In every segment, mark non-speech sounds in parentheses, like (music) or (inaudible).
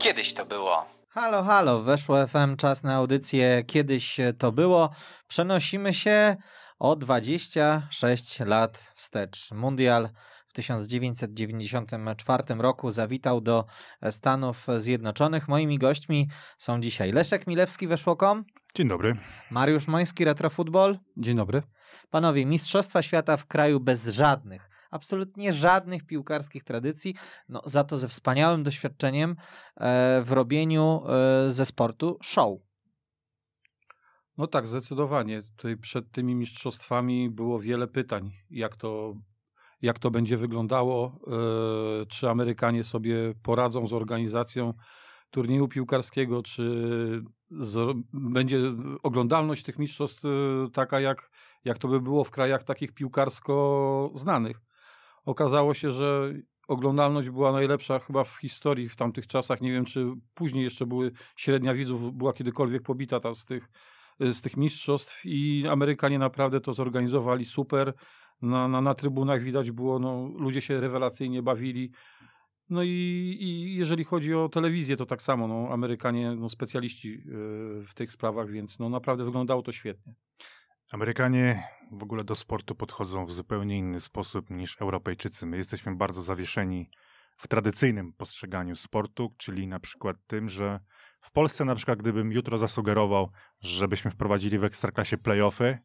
Kiedyś to było. Halo, halo, weszło FM, czas na audycję Kiedyś to było. Przenosimy się o 26 lat wstecz. Mundial w 1994 roku zawitał do Stanów Zjednoczonych. Moimi gośćmi są dzisiaj Leszek Milewski, Weszłokom. Dzień dobry. Mariusz Moński, Retrofutbol. Dzień dobry. Panowie, Mistrzostwa Świata w kraju bez żadnych absolutnie żadnych piłkarskich tradycji, no, za to ze wspaniałym doświadczeniem e, w robieniu e, ze sportu show. No tak, zdecydowanie. Tutaj przed tymi mistrzostwami było wiele pytań, jak to, jak to będzie wyglądało, e, czy Amerykanie sobie poradzą z organizacją turnieju piłkarskiego, czy z, będzie oglądalność tych mistrzostw taka, jak, jak to by było w krajach takich piłkarsko znanych okazało się, że oglądalność była najlepsza chyba w historii w tamtych czasach. Nie wiem, czy później jeszcze były średnia widzów, była kiedykolwiek pobita ta z tych, z tych mistrzostw i Amerykanie naprawdę to zorganizowali super. Na, na, na trybunach widać było, no, ludzie się rewelacyjnie bawili. No i, i jeżeli chodzi o telewizję, to tak samo. No, Amerykanie, no, specjaliści y, w tych sprawach, więc no, naprawdę wyglądało to świetnie. Amerykanie w ogóle do sportu podchodzą w zupełnie inny sposób niż Europejczycy. My jesteśmy bardzo zawieszeni w tradycyjnym postrzeganiu sportu, czyli na przykład tym, że w Polsce na przykład gdybym jutro zasugerował, żebyśmy wprowadzili w Ekstraklasie playoffy,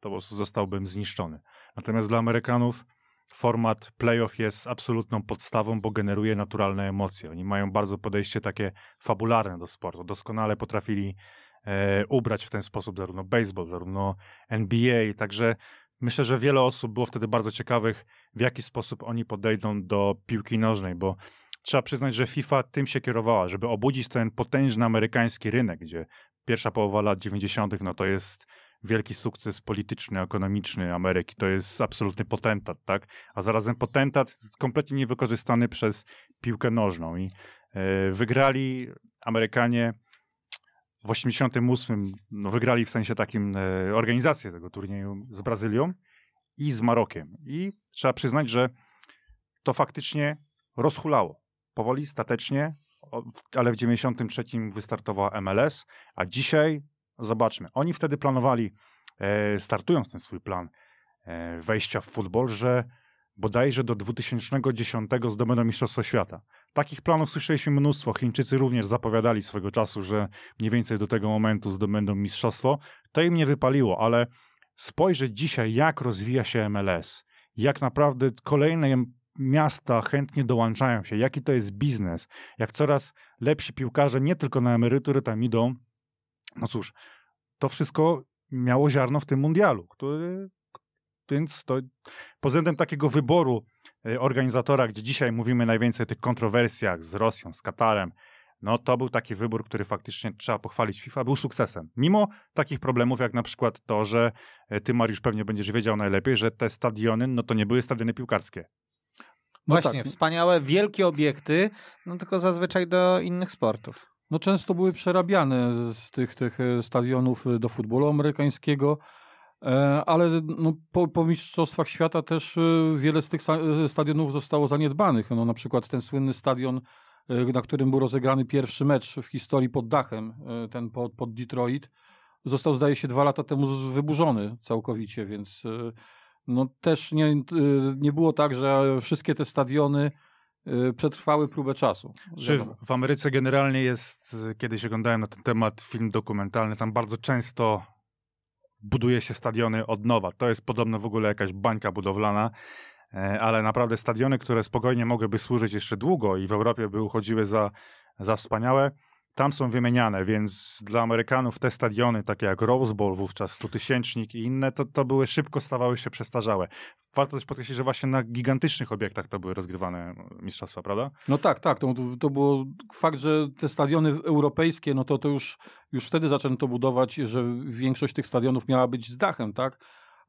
to po prostu zostałbym zniszczony. Natomiast dla Amerykanów format playoff jest absolutną podstawą, bo generuje naturalne emocje. Oni mają bardzo podejście takie fabularne do sportu. Doskonale potrafili e, ubrać w ten sposób, zarówno baseball, zarówno NBA. Także myślę, że wiele osób było wtedy bardzo ciekawych, w jaki sposób oni podejdą do piłki nożnej, bo trzeba przyznać, że FIFA tym się kierowała, żeby obudzić ten potężny amerykański rynek, gdzie pierwsza połowa lat 90. no to jest wielki sukces polityczny, ekonomiczny Ameryki. To jest absolutny potentat, tak? A zarazem potentat kompletnie niewykorzystany przez piłkę nożną. I e, wygrali Amerykanie w 88 no, wygrali w sensie takim e, organizację tego turnieju z Brazylią i z Marokiem. I trzeba przyznać, że to faktycznie rozhulało. Powoli, statecznie, ale w 93 wystartowała MLS, a dzisiaj zobaczmy. Oni wtedy planowali, e, startując ten swój plan e, wejścia w futbol, że bodajże do 2010 zdobędą Mistrzostwo Świata. Takich planów słyszeliśmy mnóstwo. Chińczycy również zapowiadali swego czasu, że mniej więcej do tego momentu zdobędą mistrzostwo. To im nie wypaliło, ale spojrzeć dzisiaj, jak rozwija się MLS, jak naprawdę kolejne miasta chętnie dołączają się, jaki to jest biznes, jak coraz lepsi piłkarze nie tylko na emerytury tam idą. No cóż, to wszystko miało ziarno w tym mundialu, który więc to pod względem takiego wyboru e, organizatora, gdzie dzisiaj mówimy najwięcej o tych kontrowersjach z Rosją, z Katarem, no to był taki wybór, który faktycznie trzeba pochwalić FIFA, był sukcesem. Mimo takich problemów, jak na przykład to, że e, ty, Mariusz, pewnie będziesz wiedział najlepiej, że te stadiony, no to nie były stadiony piłkarskie. No tak. Właśnie, tak. wspaniałe, wielkie obiekty, no tylko zazwyczaj do innych sportów. No często były przerabiane z tych, tych e, stadionów do futbolu amerykańskiego, E, ale no, po, po, Mistrzostwach Świata też e, wiele z tych e, stadionów zostało zaniedbanych. No, na przykład ten słynny stadion, na którym był rozegrany pierwszy mecz w historii pod dachem, ten pod, pod Detroit, został zdaje się dwa lata temu wyburzony całkowicie, więc no, też nie, nie było tak, że wszystkie te stadiony przetrwały próbę czasu. Czy w, w Ameryce generalnie jest, kiedyś oglądałem na ten temat film dokumentalny, tam bardzo często buduje się stadiony od nowa. To jest podobno w ogóle jakaś bańka budowlana, e, ale naprawdę stadiony, które spokojnie mogłyby służyć jeszcze długo i w Europie by uchodziły za, za wspaniałe, tam są wymieniane, więc dla Amerykanów te stadiony, takie jak Rose Bowl wówczas, 100-tysięcznik i inne, to, to były szybko stawały się przestarzałe. Warto też podkreślić, że właśnie na gigantycznych obiektach to były rozgrywane mistrzostwa, prawda? No tak, tak. To, to było fakt, że te stadiony europejskie, no to, to już, już wtedy zaczęto budować, że większość tych stadionów miała być z dachem, tak?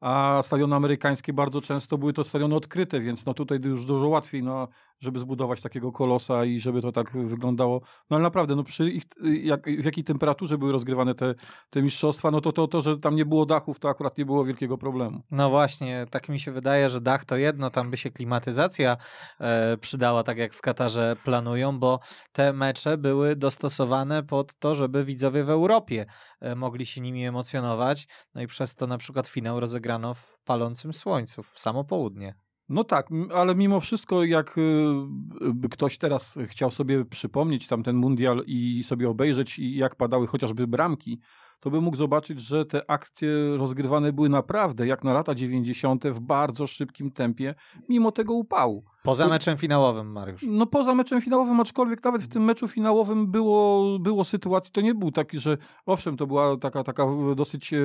a stadiony amerykańskie bardzo często były to stadiony odkryte, więc no tutaj już dużo łatwiej, no, żeby zbudować takiego kolosa i żeby to tak wyglądało. No ale naprawdę, no przy ich, jak, w jakiej temperaturze były rozgrywane te, te mistrzostwa, no to, to to, że tam nie było dachów, to akurat nie było wielkiego problemu. No właśnie, tak mi się wydaje, że dach to jedno, tam by się klimatyzacja e, przydała, tak jak w Katarze planują, bo te mecze były dostosowane pod to, żeby widzowie w Europie e, mogli się nimi emocjonować, no i przez to na przykład finał rozegrany grano w palącym słońcu, w samo południe. No tak, ale mimo wszystko, jak by y, ktoś teraz chciał sobie przypomnieć tamten mundial i sobie obejrzeć, jak padały chociażby bramki, to by mógł zobaczyć, że te akcje rozgrywane były naprawdę jak na lata 90. w bardzo szybkim tempie, mimo tego upału. Poza meczem finałowym, Mariusz. No poza meczem finałowym, aczkolwiek nawet w tym meczu finałowym było, było sytuacji, to nie był taki, że owszem, to była taka, taka dosyć e,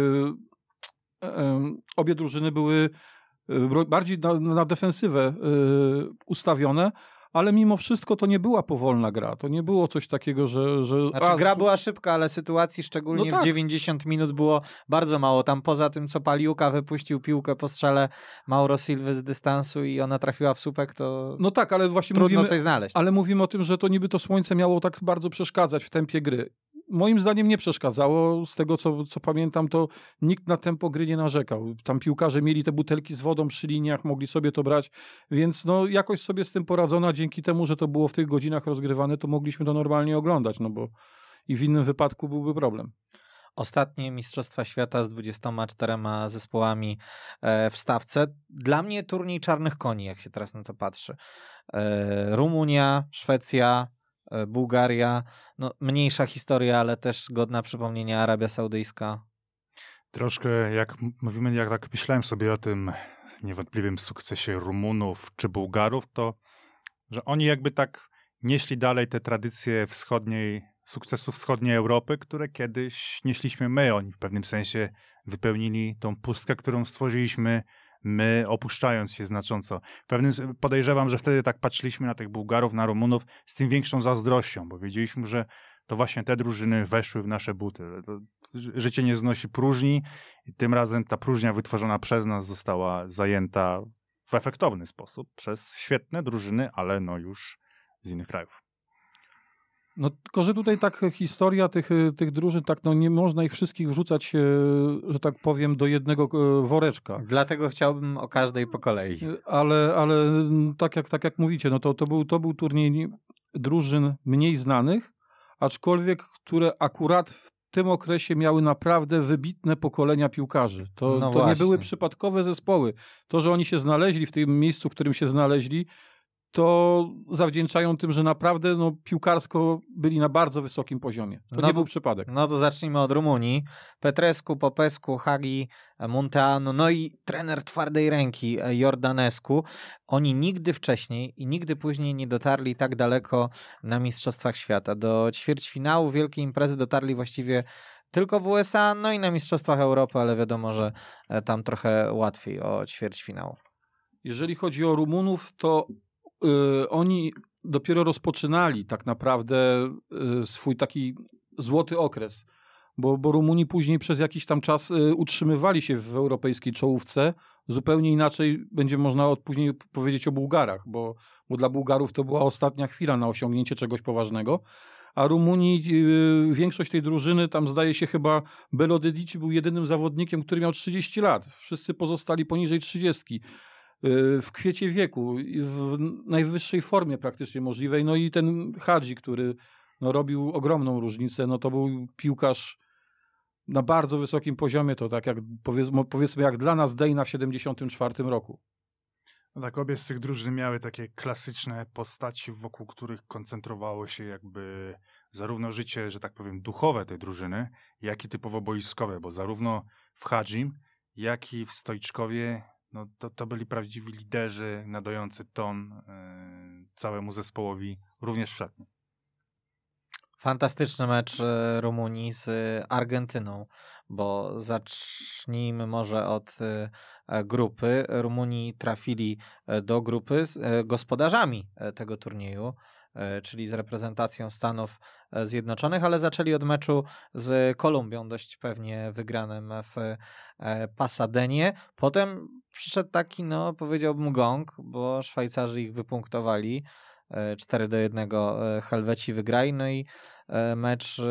obie drużyny były e, bardziej na, na defensywę e, ustawione, ale mimo wszystko to nie była powolna gra. To nie było coś takiego, że. że znaczy, a, gra była szybka, ale sytuacji no szczególnie no tak. w 90 minut było bardzo mało. Tam poza tym, co Paliuka wypuścił piłkę po strzale Mauro Silwy z dystansu i ona trafiła w słupek, to. No tak, ale właśnie trudno mówimy, coś znaleźć. Ale mówimy o tym, że to niby to słońce miało tak bardzo przeszkadzać w tempie gry moim zdaniem nie przeszkadzało. Z tego, co, co pamiętam, to nikt na tempo gry nie narzekał. Tam piłkarze mieli te butelki z wodą przy liniach, mogli sobie to brać, więc no, jakoś sobie z tym poradzono, dzięki temu, że to było w tych godzinach rozgrywane, to mogliśmy to normalnie oglądać, no bo i w innym wypadku byłby problem. Ostatnie Mistrzostwa Świata z 24 zespołami e, w stawce. Dla mnie turniej czarnych koni, jak się teraz na to patrzy. E, Rumunia, Szwecja, E, Bułgaria, no, mniejsza historia, ale też godna przypomnienia Arabia Saudyjska. Troszkę jak mówimy, jak tak myślałem sobie o tym niewątpliwym sukcesie Rumunów czy Bułgarów, to że oni jakby tak nieśli dalej te tradycje wschodniej, sukcesu wschodniej Europy, które kiedyś nieśliśmy my. Oni w pewnym sensie wypełnili tą pustkę, którą stworzyliśmy my opuszczając się znacząco. Pewnym podejrzewam, że wtedy tak patrzyliśmy na tych Bułgarów, na Rumunów z tym większą zazdrością, bo wiedzieliśmy, że to właśnie te drużyny weszły w nasze buty. To życie nie znosi próżni i tym razem ta próżnia wytworzona przez nas została zajęta w efektowny sposób przez świetne drużyny, ale no już z innych krajów. No tylko, że tutaj tak historia tych, tych drużyn, tak no nie można ich wszystkich wrzucać, e, że tak powiem, do jednego e, woreczka. Dlatego chciałbym o każdej po kolei. E, ale, ale tak, jak, tak jak mówicie, no to, to, był, to był turniej drużyn mniej znanych, aczkolwiek, które akurat w tym okresie miały naprawdę wybitne pokolenia piłkarzy. To, no to nie były przypadkowe zespoły. To, że oni się znaleźli w tym miejscu, w którym się znaleźli, to zawdzięczają tym, że naprawdę no, piłkarsko byli na bardzo wysokim poziomie. To no nie był przypadek. No to zacznijmy od Rumunii. Petresku, Popesku, Hagi, Munteanu, no i trener twardej ręki Jordanesku. Oni nigdy wcześniej i nigdy później nie dotarli tak daleko na Mistrzostwach Świata. Do ćwierćfinału wielkiej imprezy dotarli właściwie tylko w USA, no i na Mistrzostwach Europy, ale wiadomo, że e, tam trochę łatwiej o ćwierćfinał. Jeżeli chodzi o Rumunów, to y, oni dopiero rozpoczynali tak naprawdę y, swój taki złoty okres, bo, bo Rumuni później przez jakiś tam czas y, utrzymywali się w europejskiej czołówce. Zupełnie inaczej będzie można od później powiedzieć o Bułgarach, bo, bo dla Bułgarów to była ostatnia chwila na osiągnięcie czegoś poważnego a Rumunii yy, większość tej drużyny, tam zdaje się chyba Belo był jedynym zawodnikiem, który miał 30 lat. Wszyscy pozostali poniżej 30. Y, w kwiecie wieku, w najwyższej formie praktycznie możliwej. No i ten Hadzi, który no, robił ogromną różnicę, no to był piłkarz na bardzo wysokim poziomie, to tak jak powiedzmy jak dla nas Dejna w 74 roku. No tak, obie z tych drużyn miały takie klasyczne postaci, wokół których koncentrowało się jakby zarówno życie, że tak powiem, duchowe tej drużyny, jak i typowo boiskowe, bo zarówno w Hadzim, jak i w Stoiczkowie no to, to byli prawdziwi liderzy nadający ton e, całemu zespołowi, również w szatni. Fantastyczny mecz e, Rumunii z Argentyną, bo zacznijmy może od e, grupy. Rumunii trafili do grupy z gospodarzami tego turnieju, E, czyli z reprezentacją Stanów e, Zjednoczonych, ale zaczęli od meczu z Kolumbią, dość pewnie wygranym w e, Pasadenie. Potem przyszedł taki, no powiedziałbym gong, bo Szwajcarzy ich wypunktowali. 4 do 1 Helweci wygrali, no i mecz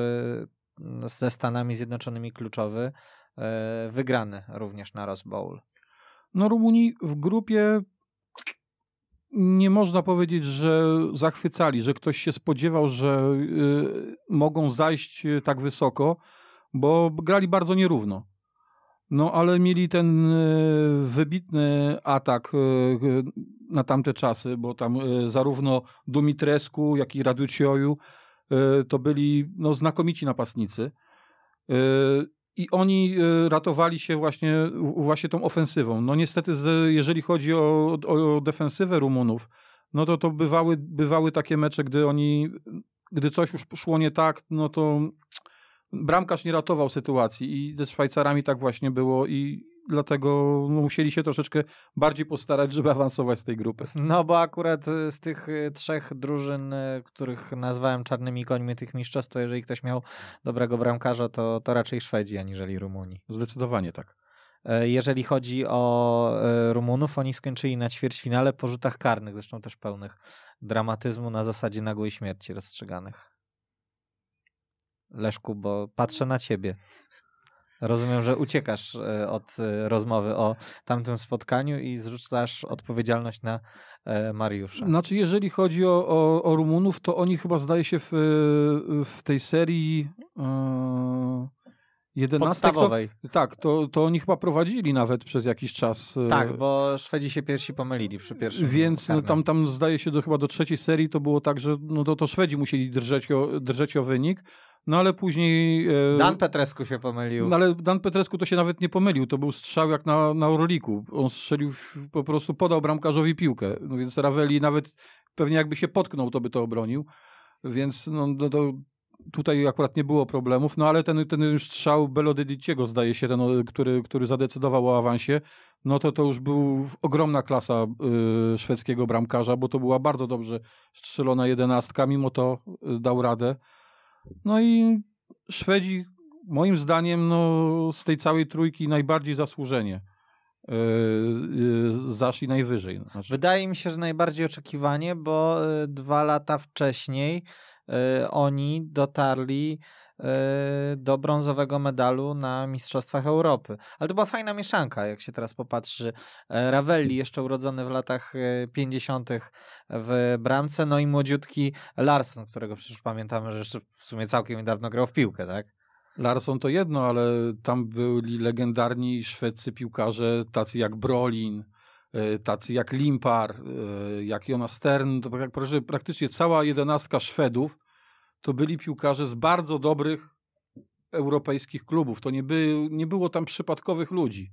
ze Stanami Zjednoczonymi kluczowy, wygrany również na Rose Bowl. No Rumunii w grupie nie można powiedzieć, że zachwycali, że ktoś się spodziewał, że y, mogą zajść y, tak wysoko, bo grali bardzo nierówno. No ale mieli ten y, wybitny atak na tamte czasy, bo tam zarówno Dumitrescu, jak i Raducioju to byli no, znakomici napastnicy i oni e, ratowali się właśnie, właśnie tą ofensywą. No niestety, jeżeli chodzi o, o, defensywę Rumunów, no to to bywały, bywały takie mecze, gdy oni, gdy coś już szło nie tak, no to bramkarz nie ratował sytuacji i ze Szwajcarami tak właśnie było i dlatego no, musieli się troszeczkę bardziej postarać, żeby awansować z tej grupy. No bo akurat y, z tych y, trzech drużyn, y, których nazwałem czarnymi końmi tych mistrzostw, to jeżeli ktoś miał dobrego bramkarza, to, to raczej Szwedzi aniżeli Rumuni. Zdecydowanie tak. E, jeżeli chodzi o e, Rumunów, oni skończyli na ćwierćfinale po rzutach karnych, zresztą też pełnych dramatyzmu na zasadzie nagłej śmierci rozstrzyganych. Leszku, bo patrzę mhm. na ciebie. Rozumiem, że uciekasz e, od e, rozmowy o tamtym spotkaniu i zrzucasz odpowiedzialność na e, Mariusza. Znaczy, jeżeli chodzi o, o, o Rumunów, to oni chyba zdaje się w, w tej serii. Yy... 11 podstawowej. To, tak, to, to oni chyba prowadzili nawet przez jakiś czas. Tak, bo Szwedzi się pierwsi pomylili przy pierwszym. Więc no, tam, tam zdaje się do, chyba do trzeciej serii to było tak, że no, to, to Szwedzi musieli drżeć o, drżeć o wynik, no ale później... E... Dan Petresku się pomylił. No ale Dan Petresku to się nawet nie pomylił. To był strzał jak na, na Orliku. On strzelił, po prostu podał bramkarzowi piłkę. No więc Raveli nawet pewnie jakby się potknął, to by to obronił. Więc no, no to tutaj akurat nie było problemów, no ale ten, ten już strzał Belodydiciego, zdaje się, ten, który, który zadecydował o awansie, no to to już był ogromna klasa y, szwedzkiego bramkarza, bo to była bardzo dobrze strzelona jedenastka, mimo to e, dał radę. No i Szwedzi, moim zdaniem, no, z tej całej trójki najbardziej zasłużenie. Yy, yy, najwyżej. Znaczy... Wydaje mi się, że najbardziej oczekiwanie, bo e, dwa lata wcześniej oni dotarli E, do brązowego medalu na Mistrzostwach Europy. Ale to była fajna mieszanka, jak się teraz popatrzy. E, Ravelli, jeszcze urodzony w latach 50. E, w bramce, no i młodziutki Larson, którego przecież pamiętamy, że jeszcze w sumie całkiem niedawno grał w piłkę, tak? Larson to jedno, ale tam byli legendarni szwedzcy piłkarze, tacy jak Brolin, tacy jak Limpar, jak Jonas Stern, to tak praktycznie cała jedenastka Szwedów to byli piłkarze z bardzo dobrych europejskich klubów. To nie, by, nie było tam przypadkowych ludzi.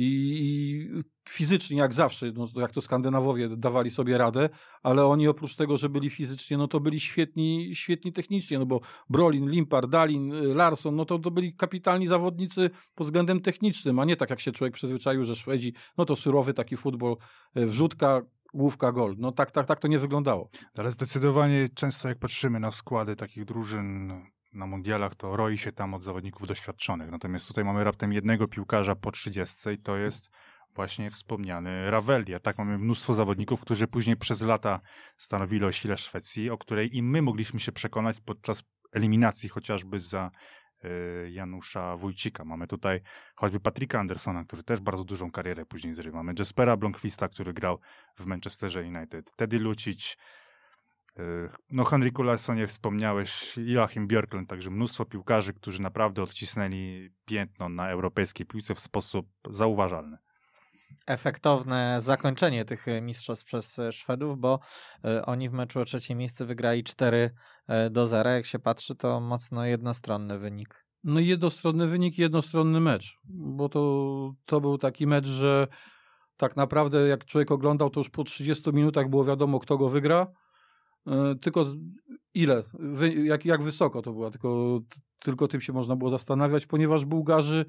I, fizycznie, jak zawsze, no, jak to Skandynawowie dawali sobie radę, ale oni oprócz tego, że byli fizycznie, no to byli świetni, świetni technicznie, no bo Brolin, Limpar, Dalin, Larson, no to, to byli kapitalni zawodnicy pod względem technicznym, a nie tak jak się człowiek przyzwyczaił, że Szwedzi, no to surowy taki futbol, e, wrzutka, główka gol. No tak, tak, tak to nie wyglądało. Ale zdecydowanie często jak patrzymy na składy takich drużyn no, na mundialach, to roi się tam od zawodników doświadczonych. Natomiast tutaj mamy raptem jednego piłkarza po 30 i to jest właśnie wspomniany Ravelli. A tak mamy mnóstwo zawodników, którzy później przez lata stanowili o sile Szwecji, o której i my mogliśmy się przekonać podczas eliminacji chociażby za Y, Janusza Wójcika. Mamy tutaj choćby Patryka Andersona, który też bardzo dużą karierę później zrobił. Mamy Jespera Blomqvista, który grał w Manchesterze United. Teddy Lucic, y, no Henryku Larsonie wspomniałeś, Joachim Björklund, także mnóstwo piłkarzy, którzy naprawdę odcisnęli piętno na europejskiej piłce w sposób zauważalny efektowne zakończenie tych e, mistrzostw przez e, Szwedów, bo e, oni w meczu o trzecie miejsce wygrali 4 do 0. Jak się patrzy, to mocno jednostronny wynik. No jednostronny wynik, jednostronny mecz, bo to, to był taki mecz, że tak naprawdę jak człowiek oglądał, to już po 30 minutach było wiadomo, kto go wygra. tylko ile, jak, jak wysoko to była, tylko, tylko tym się można było zastanawiać, ponieważ Bułgarzy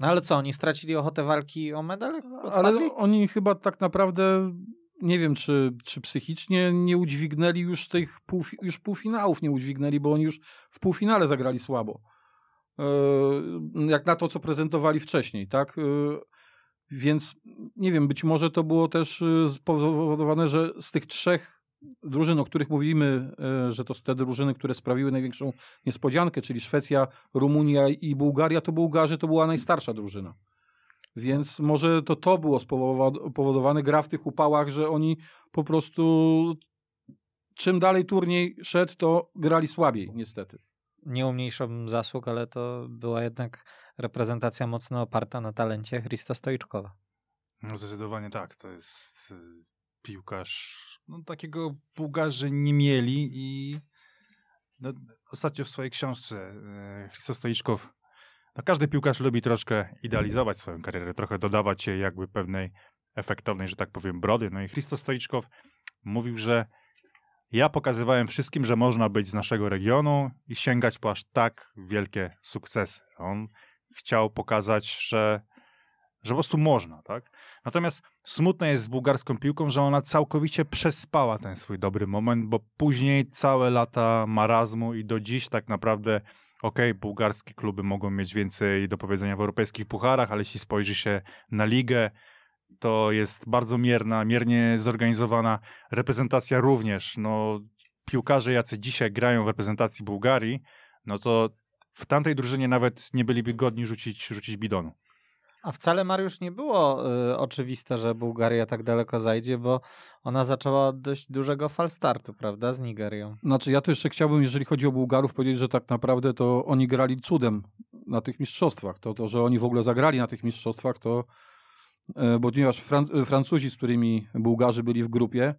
no ale co, oni stracili ochotę walki o medal? Ale oni chyba tak naprawdę, nie wiem czy, czy psychicznie nie udźwignęli już tych pół, już półfinałów, nie udźwignęli, bo oni już w półfinale zagrali słabo. Yy, jak na to, co prezentowali wcześniej, tak? Yy, więc nie wiem, być może to było też yy, spowodowane, że z tych trzech drużyn, o których mówimy, e, że to te drużyny, które sprawiły największą niespodziankę, czyli Szwecja, Rumunia i Bułgaria, to Bułgarzy to była najstarsza drużyna. Więc może to to było spowodowane gra w tych upałach, że oni po prostu czym dalej turniej szedł, to grali słabiej niestety. Nie umniejszam zasług, ale to była jednak reprezentacja mocno oparta na talencie Christo Stoiczkowa. No zdecydowanie tak. To jest y, piłkarz. No, takiego Bułgarzy nie mieli i no, ostatnio w swojej książce e, Christo Stoiczkow no, każdy piłkarz lubi troszkę idealizować swoją karierę, trochę dodawać jej jakby pewnej efektownej, że tak powiem, brody. No i Christo Stoiczkow mówił, że ja pokazywałem wszystkim, że można być z naszego regionu i sięgać po aż tak wielkie sukcesy. On chciał pokazać, że że po prostu można, tak? Natomiast smutne jest z bułgarską piłką, że ona całkowicie przespała ten swój dobry moment, bo później całe lata marazmu i do dziś tak naprawdę okej, okay, bułgarskie kluby mogą mieć więcej do powiedzenia w europejskich pucharach, ale jeśli spojrzy się na ligę, to jest bardzo mierna, miernie zorganizowana reprezentacja również. No, piłkarze, jacy dzisiaj grają w reprezentacji Bułgarii, no to w tamtej drużynie nawet nie byliby godni rzucić, rzucić bidonu. A wcale Mariusz nie było y, oczywiste, że Bułgaria tak daleko zajdzie, bo ona zaczęła od dość dużego falstartu, prawda, z Nigerią. Znaczy, ja też jeszcze chciałbym, jeżeli chodzi o Bułgarów, powiedzieć, że tak naprawdę to oni grali cudem na tych mistrzostwach. To, to że oni w ogóle zagrali na tych mistrzostwach, to e, bo ponieważ Fran- e, Francuzi, z którymi Bułgarzy byli w grupie,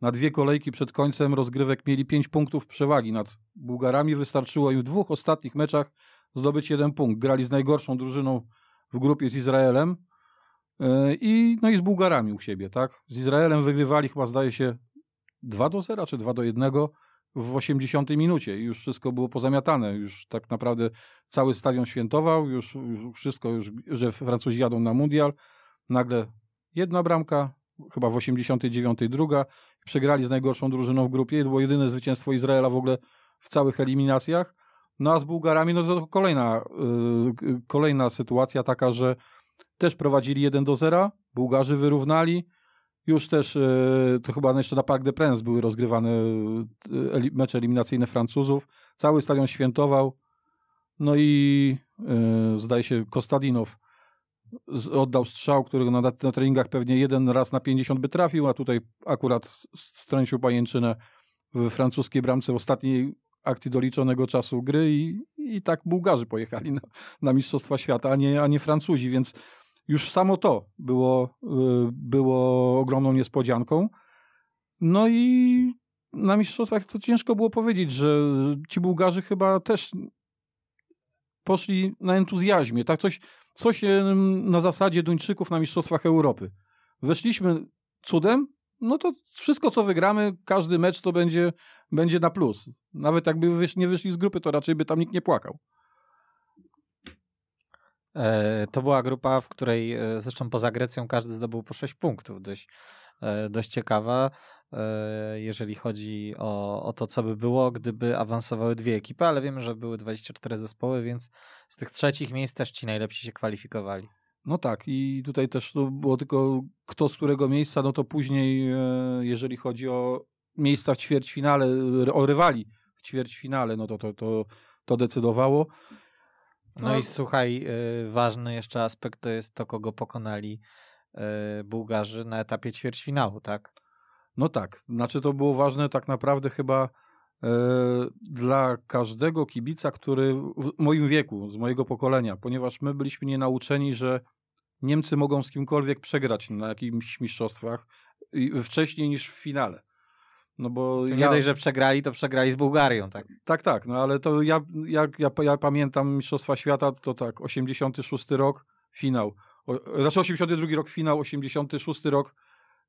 na dwie kolejki przed końcem rozgrywek mieli pięć punktów przewagi nad Bułgarami. Wystarczyło im w dwóch ostatnich meczach zdobyć jeden punkt. Grali z najgorszą drużyną w grupie z Izraelem e, i, no i z Bułgarami u siebie, tak? Z Izraelem wygrywali chyba zdaje się 2 do 0 czy 2 do 1 w 80 minucie i już wszystko było pozamiatane, już tak naprawdę cały stadion świętował, już, już wszystko, już, że Francuzi jadą na mundial, nagle jedna bramka, chyba w 89 druga, przegrali z najgorszą drużyną w grupie, to było jedyne zwycięstwo Izraela w ogóle w całych eliminacjach no a z Bułgarami, no to kolejna, y, kolejna sytuacja taka, że też prowadzili 1 do 0, Bułgarzy wyrównali, już też, y, to chyba jeszcze na Parc de Princes były rozgrywane y, mecze eliminacyjne Francuzów, cały stadion świętował, no i zdaje się Kostadinow oddał strzał, którego na, na treningach pewnie jeden raz na 50 by trafił, a tutaj akurat strącił pajęczynę w francuskiej bramce w ostatniej akcji doliczonego czasu gry i, i tak Bułgarzy pojechali na, na Mistrzostwa Świata, a nie, a nie Francuzi, więc już samo to było, y, było ogromną niespodzianką. No i na mistrzostwach to ciężko było powiedzieć, że ci Bułgarzy chyba też poszli na entuzjazmie. Tak coś, coś na zasadzie Duńczyków na mistrzostwach Europy. Weszliśmy cudem, no to wszystko, co wygramy, każdy mecz to będzie, będzie na plus. Nawet jakby wysz, nie wyszli z grupy, to raczej by tam nikt nie płakał. E, to była grupa, w której e, zresztą poza Grecją każdy zdobył po 6 punktów. Dość, e, dość ciekawa, e, jeżeli chodzi o, o to, co by było, gdyby awansowały dwie ekipy, ale wiemy, że były 24 zespoły, więc z tych trzecich miejsc też ci najlepsi się kwalifikowali. No tak, i tutaj też to było tylko kto z którego miejsca, no to później, e, jeżeli chodzi o miejsca w ćwierćfinale, e, o rywali w ćwierćfinale, no to to, to, to decydowało. No, no i słuchaj, e, ważny jeszcze aspekt to jest to, kogo pokonali Bułgarzy na etapie ćwierćfinału, tak? No tak, znaczy to było ważne tak naprawdę chyba dla każdego kibica, który w moim wieku, z mojego pokolenia, ponieważ my byliśmy nienauczeni, że Niemcy mogą z kimkolwiek przegrać na jakichś mistrzostwach wcześniej niż w finale. No bo nie ja... dość, że przegrali, to przegrali z Bułgarią, tak? Tak, tak, no ale to ja, ja, ja pamiętam Mistrzostwa Świata, to tak, 86 rok, finał. O, znaczy 82 rok finał, 86 rok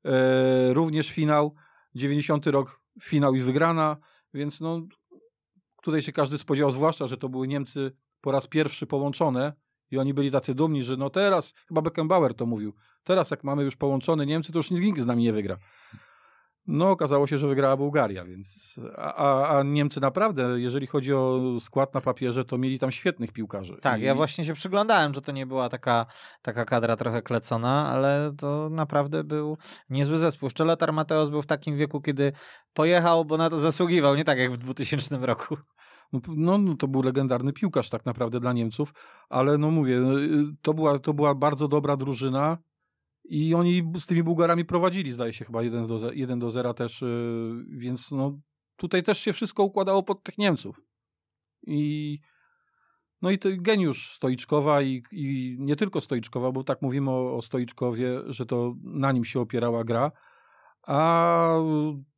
e, również finał, 90 rok finał i wygrana, więc no tutaj się każdy spodziewał, zwłaszcza, że to były Niemcy po raz pierwszy połączone, i oni byli tacy dumni, że no teraz, chyba Beckenbauer to mówił, teraz jak mamy już połączone Niemcy, to już nikt z nami nie wygra. No, okazało się, że wygrała Bułgaria, więc. A, a, Niemcy naprawdę, jeżeli chodzi o skład na papierze, to mieli tam świetnych piłkarzy. Tak, I... ja właśnie się przyglądałem, że to nie była taka, taka kadra trochę klecona, ale to naprawdę był niezły zespół. Szczelotar Mateusz był w takim wieku, kiedy pojechał, bo na to zasługiwał, nie tak jak w 2000 roku. No, no, no, to był legendarny piłkarz tak naprawdę dla Niemców, ale no mówię, no, y, to była, to była bardzo dobra drużyna i oni z tymi Bułgarami prowadzili, zdaje się, chyba 1 do, 0, do zera też, y, więc no tutaj też się wszystko układało pod tych Niemców. I no i to geniusz Stoiczkowa i, i nie tylko Stoiczkowa, bo tak mówimy o, o Stoiczkowie, że to na nim się opierała gra, a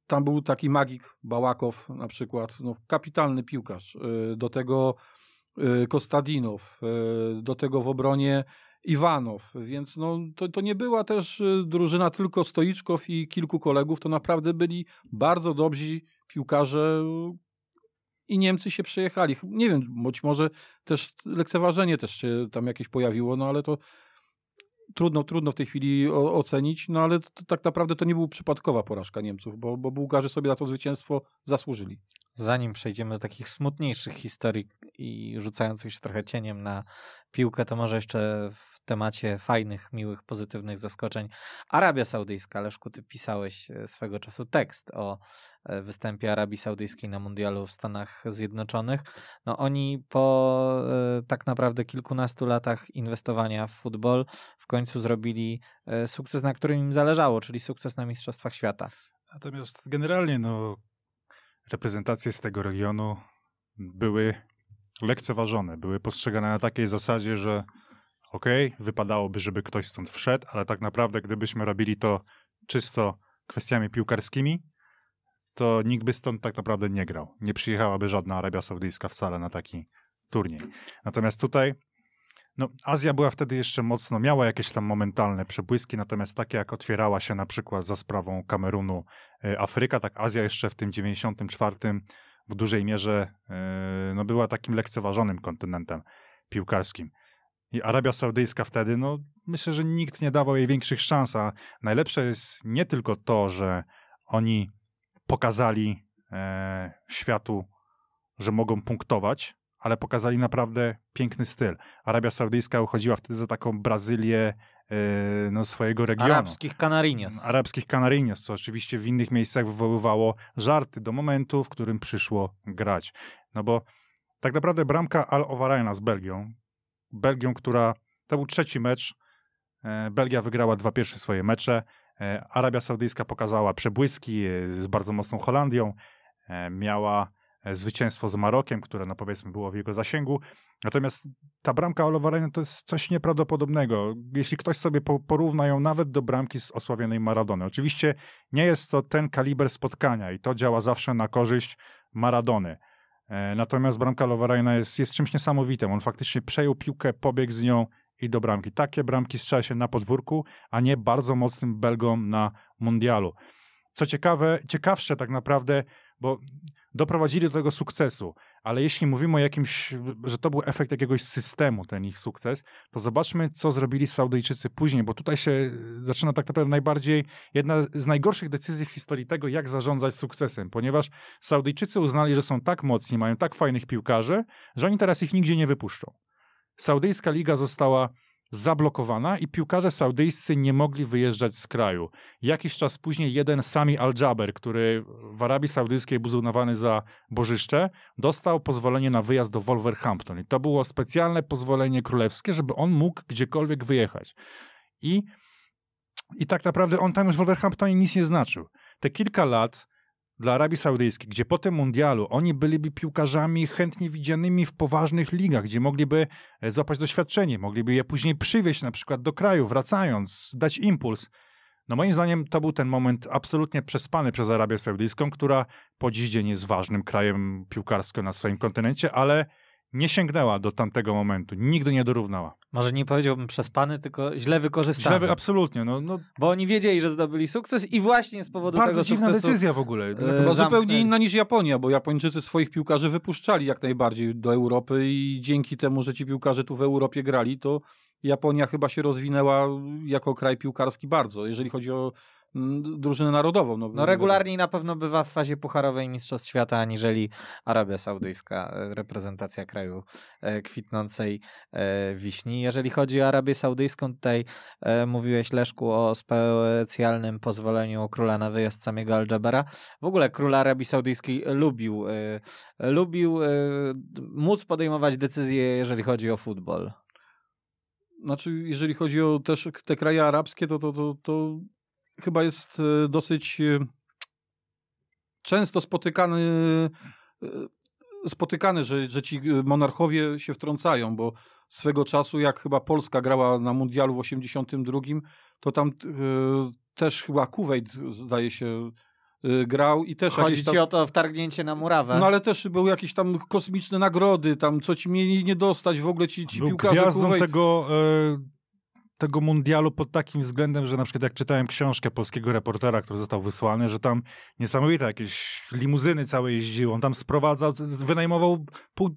tam był taki magik Bałakow na przykład, no, kapitalny piłkarz. Y, do tego y, Kostadinow, y, do tego w obronie Iwanow, więc no, to, to nie była też drużyna tylko Stoiczkow i kilku kolegów, to naprawdę byli bardzo dobrzy piłkarze i Niemcy się przejechali. Nie wiem, być może też lekceważenie też się tam jakieś pojawiło, no ale to trudno, trudno w tej chwili o, ocenić, no ale to, tak naprawdę to nie była przypadkowa porażka Niemców, bo, bo Bułgarzy sobie na to zwycięstwo zasłużyli. Zanim przejdziemy do takich smutniejszych historii i rzucających się trochę cieniem na piłkę, to może jeszcze w temacie fajnych, miłych, pozytywnych zaskoczeń. Arabia Saudyjska, Leszku, ty pisałeś e, swego czasu tekst o E, występie Arabii Saudyjskiej na mundialu w Stanach Zjednoczonych. No oni po e, tak naprawdę kilkunastu latach inwestowania w futbol w końcu zrobili e, sukces, na którym im zależało, czyli sukces na Mistrzostwach Świata. Natomiast generalnie no, reprezentacje z tego regionu były lekceważone, były postrzegane na takiej zasadzie, że okej, okay, wypadałoby, żeby ktoś stąd wszedł, ale tak naprawdę gdybyśmy robili to czysto kwestiami piłkarskimi, to nikt by stąd tak naprawdę nie grał. Nie przyjechałaby żadna Arabia Saudyjska wcale na taki turniej. Natomiast tutaj no, Azja była wtedy jeszcze mocno, miała jakieś tam momentalne przebłyski, natomiast takie jak otwierała się na przykład za sprawą Kamerunu y, Afryka, tak Azja jeszcze w tym 94 w dużej mierze y, no, była takim lekceważonym kontynentem piłkarskim. I Arabia Saudyjska wtedy, no myślę, że nikt nie dawał jej większych szans, a najlepsze jest nie tylko to, że oni pokazali e, światu, że mogą punktować, ale pokazali naprawdę piękny styl. Arabia Saudyjska uchodziła wtedy za taką Brazylię e, no, swojego regionu. Arabskich Kanarinias. Arabskich Kanarinias, co oczywiście w innych miejscach wywoływało żarty do momentu, w którym przyszło grać. No bo tak naprawdę bramka Al-Owarajna z Belgią, Belgią, która to był trzeci mecz, e, Belgia wygrała dwa pierwsze swoje mecze. E, Arabia Saudyjska pokazała przebłyski e, z bardzo mocną Holandią, e, miała zwycięstwo z Marokiem, które no powiedzmy było w jego zasięgu. Natomiast ta bramka Olowarena to jest coś nieprawdopodobnego. Jeśli ktoś sobie porówna ją nawet do bramki z osławionej Maradony. Oczywiście nie jest to ten kaliber spotkania i to działa zawsze na korzyść Maradony. Natomiast bramka Lowarajna jest, jest czymś niesamowitym. On faktycznie przejął piłkę, pobiegł z nią, i do bramki. Takie bramki strzela się na podwórku, a nie bardzo mocnym Belgom na mundialu. Co ciekawe, ciekawsze tak naprawdę, bo doprowadzili do tego sukcesu, ale jeśli mówimy o jakimś, że to był efekt jakiegoś systemu, ten ich sukces, to zobaczmy, co zrobili Saudyjczycy później, bo tutaj się zaczyna tak naprawdę najbardziej jedna z najgorszych decyzji w historii tego, jak zarządzać sukcesem, ponieważ Saudyjczycy uznali, że są tak mocni, mają tak fajnych piłkarzy, że oni teraz ich nigdzie nie wypuszczą. Saudyjska liga została zablokowana i piłkarze saudyjscy nie mogli wyjeżdżać z kraju. Jakiś czas później jeden Sami Al-Jaber, który w Arabii Saudyjskiej był uznawany za bożyszcze, dostał pozwolenie na wyjazd do Wolverhampton. I to było specjalne pozwolenie królewskie, żeby on mógł gdziekolwiek wyjechać. I, i tak naprawdę on tam już w Wolverhamptonie nic nie znaczył. Te kilka lat dla Arabii Saudyjskiej, gdzie po tym mundialu oni byliby piłkarzami chętnie widzianymi w poważnych ligach, gdzie mogliby e, złapać doświadczenie, mogliby je później przywieźć na przykład do kraju, wracając, dać impuls. No moim zdaniem to był ten moment absolutnie przespany przez Arabię Saudyjską, która po dziś dzień jest ważnym krajem piłkarsko na swoim kontynencie, ale nie sięgnęła do tamtego momentu, nigdy nie dorównała. Może nie powiedziałbym przespany, tylko źle wykorzystany. Źle, absolutnie. No, no. Bo oni wiedzieli, że zdobyli sukces i właśnie z powodu Bardzo tego sukcesu... Bardzo decyzja w ogóle. E, Chyba zupełnie inna niż Japonia, bo Japończycy swoich piłkarzy wypuszczali jak najbardziej do Europy i dzięki temu, że ci piłkarze tu w Europie grali, to Japonia chyba się rozwinęła jako kraj piłkarski bardzo, jeżeli chodzi o drużynę narodową. No, no, no regularniej na pewno bywa w fazie pucharowej Mistrzostw Świata, aniżeli Arabia Saudyjska, e, reprezentacja kraju e, kwitnącej e, wiśni. Jeżeli chodzi o Arabię Saudyjską, tutaj mówiłeś Leszku o specjalnym pozwoleniu króla na wyjazd samego Al-Jabara. W ogóle król Arabii Saudyjskiej lubił, lubił móc podejmować decyzje, jeżeli chodzi o futbol. Znaczy, jeżeli chodzi o też te kraje arabskie, to, to, to, to chyba jest e, dosyć e, często spotykany, e, spotykany że, że ci monarchowie się wtrącają, bo swego czasu, jak chyba Polska grała na mundialu w 82, to tam też chyba Kuwait, zdaje się, grał i też... Chodzi tam... ci o to wtargnięcie na murawę. No ale też były jakieś tam kosmiczne nagrody, tam co ci mieli nie dostać, w ogóle ci, ci Był piłkarze Kuwait... tego tego mundialu pod takim względem, że na przykład jak czytałem książkę polskiego reportera, który został wysłany, że tam niesamowite jakieś limuzyny całe jeździły, on tam sprowadzał, wynajmował pół,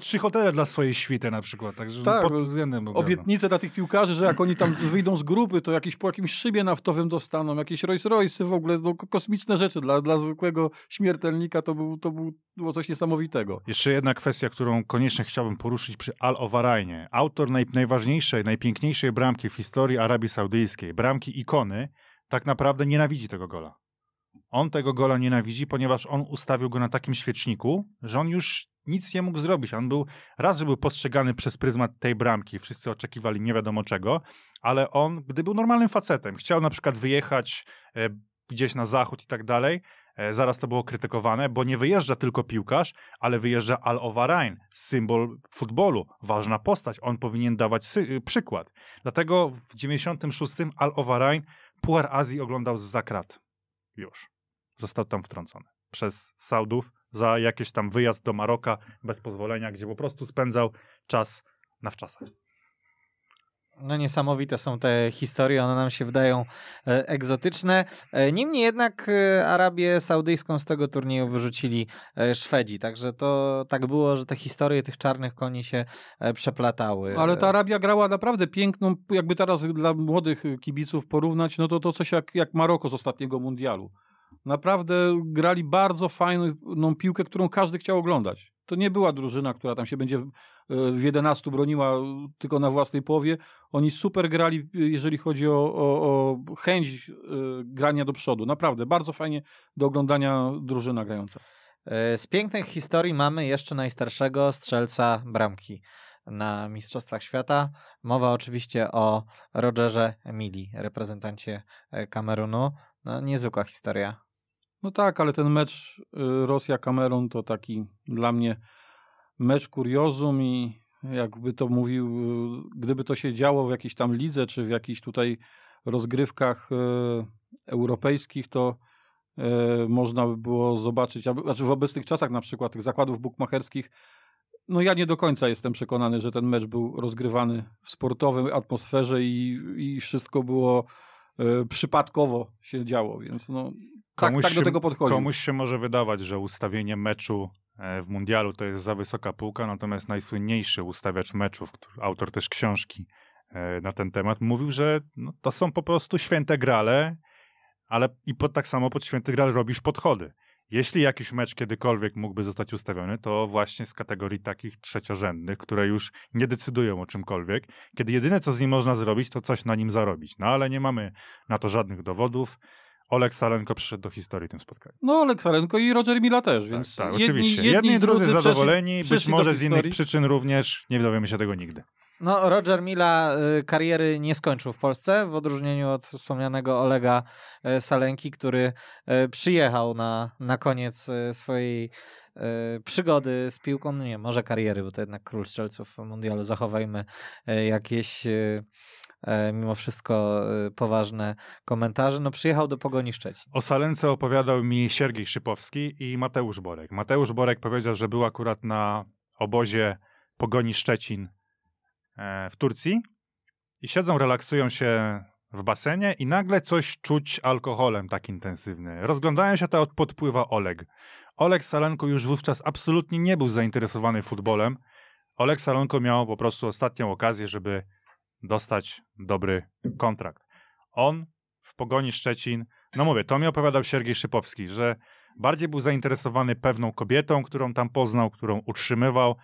trzy hotele dla swojej świty na przykład, także tak, pod względem obietnice dla tych piłkarzy, że jak oni tam wyjdą z grupy, to jakiś, po jakimś szybie naftowym dostaną, jakieś Rolls Royce w ogóle, no, kosmiczne rzeczy dla, dla zwykłego śmiertelnika, to, był, to był, było coś niesamowitego. Jeszcze jedna kwestia, którą koniecznie chciałbym poruszyć przy Al Owarajnie. Autor naj, najważniejszej, najpiękniejszej branży bramki w historii Arabii Saudyjskiej, bramki ikony, tak naprawdę nienawidzi tego gola. On tego gola nienawidzi, ponieważ on ustawił go na takim świeczniku, że on już nic nie mógł zrobić. On był raz, że był postrzegany przez pryzmat tej bramki, wszyscy oczekiwali nie wiadomo czego, ale on, gdy był normalnym facetem, chciał na przykład wyjechać e, gdzieś na zachód i tak dalej, E, zaraz to było krytykowane, bo nie wyjeżdża tylko piłkarz, ale wyjeżdża Al Ovarain, symbol futbolu, ważna postać, on powinien dawać y, przykład. Dlatego w 96 Al Ovarain Puar Azji oglądał z zakrat. Już. Został tam wtrącony przez Saudów za jakiś tam wyjazd do Maroka bez pozwolenia, gdzie po prostu spędzał czas na wczasach. No niesamowite są te historie, one nam się wydają e, egzotyczne. E, niemniej jednak e, Arabię Saudyjską z tego turnieju wyrzucili Szwedzi, także to tak było, że te historie tych czarnych koni się przeplatały. Ale ta Arabia grała naprawdę piękną, jakby teraz dla młodych kibiców porównać, no to to coś jak, jak Maroko z ostatniego mundialu. Naprawdę grali bardzo fajną piłkę, którą każdy chciał oglądać. To nie była drużyna, która tam się będzie e, w 11 broniła e, tylko na własnej połowie. Oni super grali, e, jeżeli chodzi o, o, o chęć grania do przodu. Naprawdę, bardzo fajnie do oglądania drużyna grająca. Z pięknych historii mamy jeszcze najstarszego strzelca bramki na Mistrzostwach Świata. Mowa oczywiście o Rogerze Mili, reprezentancie Kamerunu. No, niezwykła historia. No tak, ale ten mecz y, Rosja-Kamerun to taki dla mnie mecz kuriozum i jakby to mówił, y, gdyby to się działo w jakiejś tam lidze, czy w jakichś tutaj rozgrywkach y, europejskich, to można by było zobaczyć, znaczy w obecnych czasach na przykład tych zakładów bukmacherskich, no ja nie do końca jestem przekonany, że ten mecz był rozgrywany w sportowej atmosferze i, i wszystko było przypadkowo się działo, więc no tak, tak do tego podchodzi. Komuś się może wydawać, że ustawienie meczu e, w mundialu to jest za wysoka półka, natomiast najsłynniejszy ustawiacz meczów, autor też książki e, na ten temat, mówił, że no, to są po prostu święte grale, ale i pod, tak samo pod święty gral robisz podchody. Jeśli jakiś mecz kiedykolwiek mógłby zostać ustawiony, to właśnie z kategorii takich trzeciorzędnych, które już nie decydują o czymkolwiek, kiedy jedyne co z nim można zrobić, to coś na nim zarobić. No ale nie mamy na to żadnych dowodów. Olek Salenko przyszedł do historii tym spotkaniem. No, Olek Salenko i Roger Mila też, tak, więc. Tak, tak jedni, oczywiście. Jedni, jedni drudzy, drudzy zadowoleni, być może z innych przyczyn również, nie dowiemy się tego nigdy. No, Roger Mila y, kariery nie skończył w Polsce, w odróżnieniu od wspomnianego Olega y, Salenki, który y, przyjechał na, na koniec swojej przygody z piłką. No nie, może kariery, bo to jednak król strzelców w mundialu. Zachowajmy jakieś mimo wszystko poważne komentarze. No przyjechał do Pogoni Szczecin. O Salence opowiadał mi Siergiej Szypowski i Mateusz Borek. Mateusz Borek powiedział, że był akurat na obozie Pogoni Szczecin E, w Turcji i siedzą, relaksują się w basenie i nagle coś czuć alkoholem tak intensywny. Rozglądają się, to, od podpływa Oleg. Oleg Salenko już wówczas absolutnie nie był zainteresowany futbolem. Oleg Salenko miał po prostu ostatnią okazję, żeby dostać dobry kontrakt. On w Pogoni Szczecin, no mówię, to mi opowiadał Siergiej Szypowski, że bardziej był zainteresowany pewną kobietą, którą tam poznał, którą utrzymywał,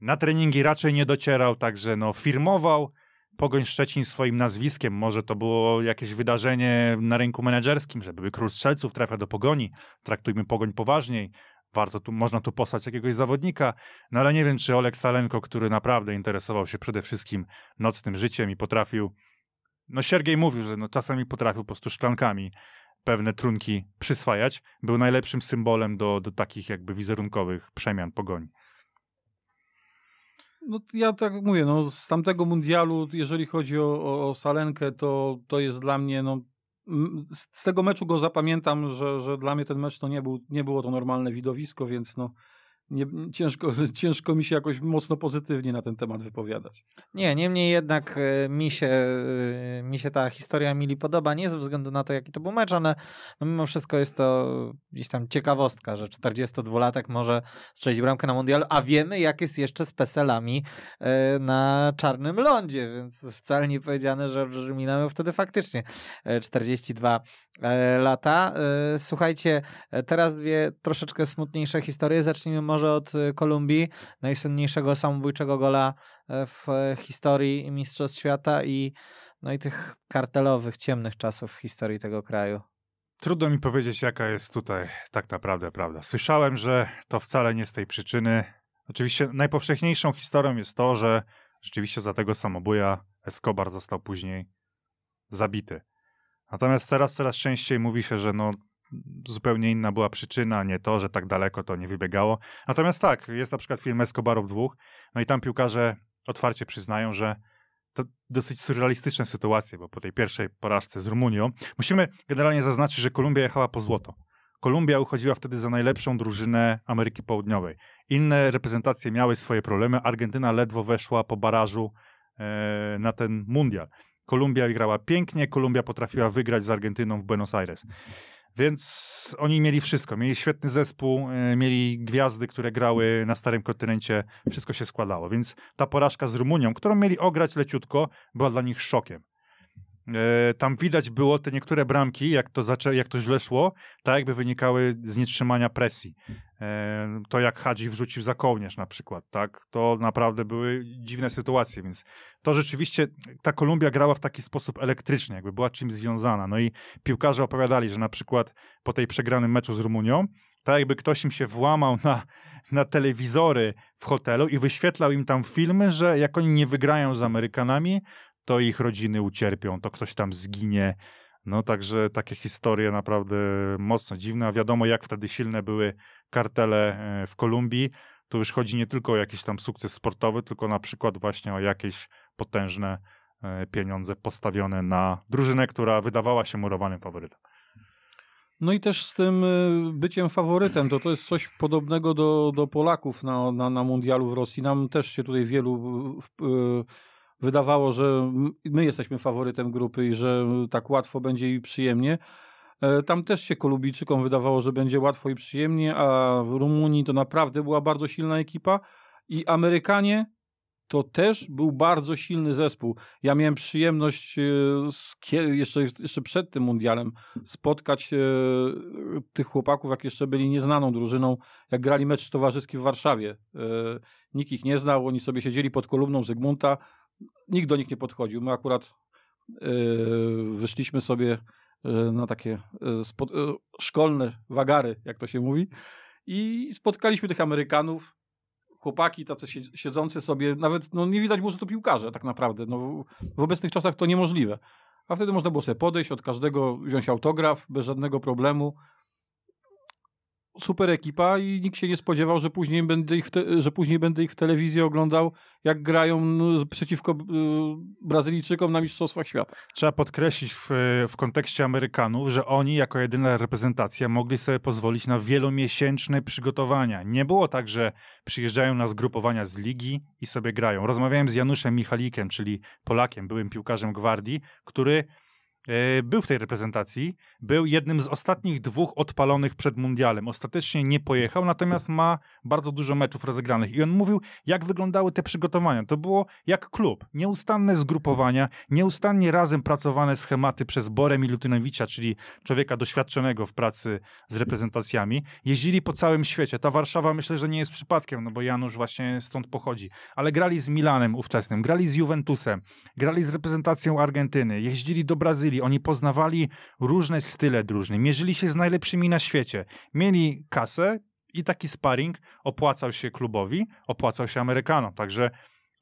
na treningi raczej nie docierał, także no firmował. Pogoń Szczecin swoim nazwiskiem. Może to było jakieś wydarzenie na rynku menedżerskim, żeby król strzelców, trafia do Pogoni, traktujmy Pogoń poważniej. Warto tu, można tu posłać jakiegoś zawodnika, no ale nie wiem, czy Olek Salenko, który naprawdę interesował się przede wszystkim nocnym życiem i potrafił, no Siergiej mówił, że no czasami potrafił po prostu szklankami pewne trunki przyswajać, był najlepszym symbolem do, do takich jakby wizerunkowych przemian Pogoni. No, ja tak mówię, no, z tamtego mundialu, jeżeli chodzi o, o, o Salenkę, to, to jest dla mnie, no, z, z tego meczu go zapamiętam, że, że dla mnie ten mecz to nie, był, nie było to normalne widowisko, więc no, nie, ciężko, (laughs) ciężko mi się jakoś mocno pozytywnie na ten temat wypowiadać. Nie, niemniej jednak e, mi się, e, mi się ta historia Mili podoba, nie ze względu na to, jaki to był mecz, ale no mimo wszystko jest to gdzieś tam ciekawostka, że 42-latek może strzelić bramkę na mundialu, a wiemy, jak jest jeszcze z peselami e, na czarnym lądzie, więc wcale nie powiedziane, że Mina wtedy faktycznie 42 lata. Słuchajcie, teraz dwie troszeczkę smutniejsze historie. Zacznijmy może może od y, Kolumbii, najsłynniejszego samobójczego gola e, w e, historii Mistrzostw Świata i, no i tych kartelowych, ciemnych czasów w historii tego kraju. Trudno mi powiedzieć, jaka jest tutaj tak naprawdę prawda. Słyszałem, że to wcale nie z tej przyczyny. Oczywiście najpowszechniejszą historią jest to, że rzeczywiście za tego samobuja Escobar został później zabity. Natomiast teraz coraz częściej mówi się, że no, zupełnie inna była przyczyna, nie to, że tak daleko to nie wybiegało. Natomiast tak, jest na przykład film Escobarów dwóch, no i tam piłkarze otwarcie przyznają, że to dosyć surrealistyczne sytuacje, bo po tej pierwszej porażce z Rumunią, musimy generalnie zaznaczyć, że Kolumbia jechała po złoto. Kolumbia uchodziła wtedy za najlepszą drużynę Ameryki Południowej. Inne reprezentacje miały swoje problemy. Argentyna ledwo weszła po barażu e, na ten mundial. Kolumbia grała pięknie, Kolumbia potrafiła wygrać z Argentyną w Buenos Aires. Więc oni mieli wszystko. Mieli świetny zespół, e, mieli gwiazdy, które grały na starym kontynencie. Wszystko się składało. Więc ta porażka z Rumunią, którą mieli ograć leciutko, była dla nich szokiem. E, tam widać było te niektóre bramki, jak to, zaczę, jak to źle szło, tak jakby wynikały z nietrzymania presji. E, to jak Hadzi wrzucił za kołnierz na przykład, tak? To naprawdę były dziwne sytuacje, więc to rzeczywiście ta Kolumbia grała w taki sposób elektryczny, jakby była czymś związana. No i piłkarze opowiadali, że na przykład po tej przegranym meczu z Rumunią, tak jakby ktoś im się włamał na, na telewizory w hotelu i wyświetlał im tam filmy, że jak oni nie wygrają z Amerykanami, to ich rodziny ucierpią, to ktoś tam zginie. No także takie historie naprawdę mocno dziwne, a wiadomo jak wtedy silne były kartele e, w Kolumbii. Tu już chodzi nie tylko o jakiś tam sukces sportowy, tylko na przykład właśnie o jakieś potężne e, pieniądze postawione na drużynę, która wydawała się murowanym faworytem. No i też z tym e, byciem faworytem, to to jest coś podobnego do, do Polaków na, na, na mundialu w Rosji. Nam też się tutaj wielu wydawało, że my jesteśmy faworytem grupy i że tak łatwo będzie i przyjemnie. E, tam też się Kolubijczykom wydawało, że będzie łatwo i przyjemnie, a w Rumunii to naprawdę była bardzo silna ekipa i Amerykanie to też był bardzo silny zespół. Ja miałem przyjemność e, jeszcze, jeszcze przed tym mundialem spotkać e, tych chłopaków, jak jeszcze byli nieznaną drużyną, jak grali mecz towarzyski w Warszawie. Nikt ich nie znał, oni sobie siedzieli pod kolumną Zygmunta, nikt do nich nie podchodził. My akurat e, wyszliśmy sobie e, na takie e, szkolne wagary, jak to się mówi, i spotkaliśmy tych Amerykanów. Chłopaki tacy siedzący sobie, nawet no, nie widać było, że to piłkarze tak naprawdę. No, w obecnych czasach to niemożliwe. A wtedy można było sobie podejść, od każdego wziąć autograf bez żadnego problemu super ekipa i nikt się nie spodziewał, że później będę ich, te, że później będę ich w telewizji oglądał, jak grają no, przeciwko y, Brazylijczykom na Mistrzostwach Świata. Trzeba podkreślić w, w kontekście Amerykanów, że oni jako jedyna reprezentacja mogli sobie pozwolić na wielomiesięczne przygotowania. Nie było tak, że przyjeżdżają na zgrupowania z ligi i sobie grają. Rozmawiałem z Januszem Michalikiem, czyli Polakiem, byłym piłkarzem Gwardii, który E, był w tej reprezentacji. Był jednym z ostatnich dwóch odpalonych przed mundialem. Ostatecznie nie pojechał, natomiast ma bardzo dużo meczów rozegranych. I on mówił, jak wyglądały te przygotowania. To było jak klub. Nieustanne zgrupowania, nieustannie razem pracowane schematy przez i Lutynowicza, czyli człowieka doświadczonego w pracy z reprezentacjami. Jeździli po całym świecie. Ta Warszawa myślę, że nie jest przypadkiem, no bo Janusz właśnie stąd pochodzi. Ale grali z Milanem ówczesnym, grali z Juventusem, grali z reprezentacją Argentyny, jeździli do Brazylii grali, oni poznawali różne style drużyny, mierzyli się z najlepszymi na świecie, mieli kasę i taki sparring opłacał się klubowi, opłacał się Amerykanom, także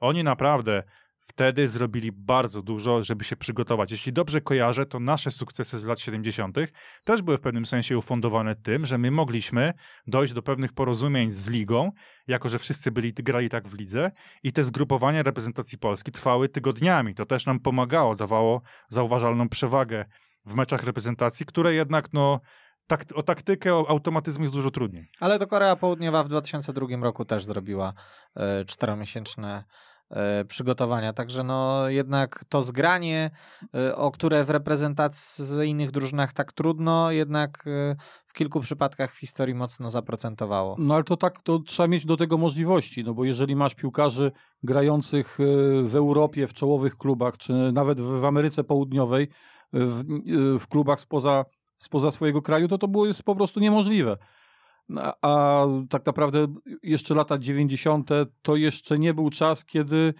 oni naprawdę Wtedy zrobili bardzo dużo, żeby się przygotować. Jeśli dobrze kojarzę, to nasze sukcesy z lat 70. też były w pewnym sensie ufundowane tym, że my mogliśmy dojść do pewnych porozumień z ligą, jako że wszyscy byli, grali tak w lidze i te zgrupowania reprezentacji Polski trwały tygodniami. To też nam pomagało, dawało zauważalną przewagę w meczach reprezentacji, które jednak no, tak, o taktykę, o automatyzm jest dużo trudniej. Ale to Korea Południowa w 2002 roku też zrobiła e, czteromiesięczne y, E, przygotowania. Także no jednak to zgranie, e, o które w reprezentacyjnych drużynach tak trudno, jednak e, w kilku przypadkach w historii mocno zaprocentowało. No ale to tak, to trzeba mieć do tego możliwości, no bo jeżeli masz piłkarzy grających w Europie, w czołowych klubach, czy nawet w Ameryce Południowej, w, w klubach spoza, spoza swojego kraju, to to było jest po prostu niemożliwe. No, a tak naprawdę jeszcze lata 90. to jeszcze nie był czas, kiedy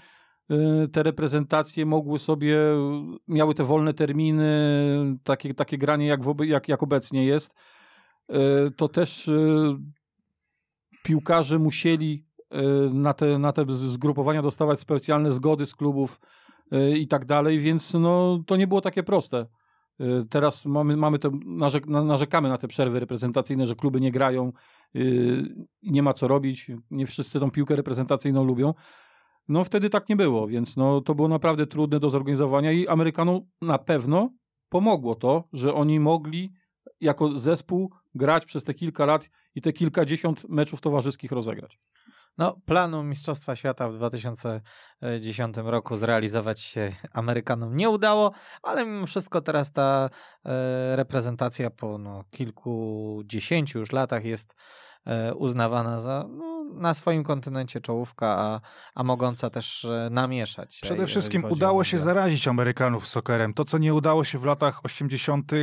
y, te reprezentacje mogły sobie, miały te wolne terminy, takie, takie granie jak, jak, jak obecnie jest. Y, to też y, piłkarze musieli na te, na te zgrupowania dostawać specjalne zgody z klubów i tak dalej, więc no, to nie było takie proste. Y, teraz mamy, mamy to, narzek, narzekamy na te przerwy reprezentacyjne, że kluby nie grają, y, nie ma co robić, nie wszyscy tą piłkę reprezentacyjną lubią. No wtedy tak nie było, więc no, to było naprawdę trudne do zorganizowania i Amerykanom na pewno pomogło to, że oni mogli jako zespół grać przez te kilka lat i te kilkadziesiąt meczów towarzyskich rozegrać. No, planu Mistrzostwa Świata w 2010 roku zrealizować się Amerykanom nie udało, ale mimo wszystko teraz ta e, reprezentacja po no, kilkudziesięciu już latach jest E, uznawana za no, na swoim kontynencie czołówka, a, a mogąca też e, namieszać. Przede wszystkim udało się zarazić Amerykanów sokerem. To, co nie udało się w latach 80. E,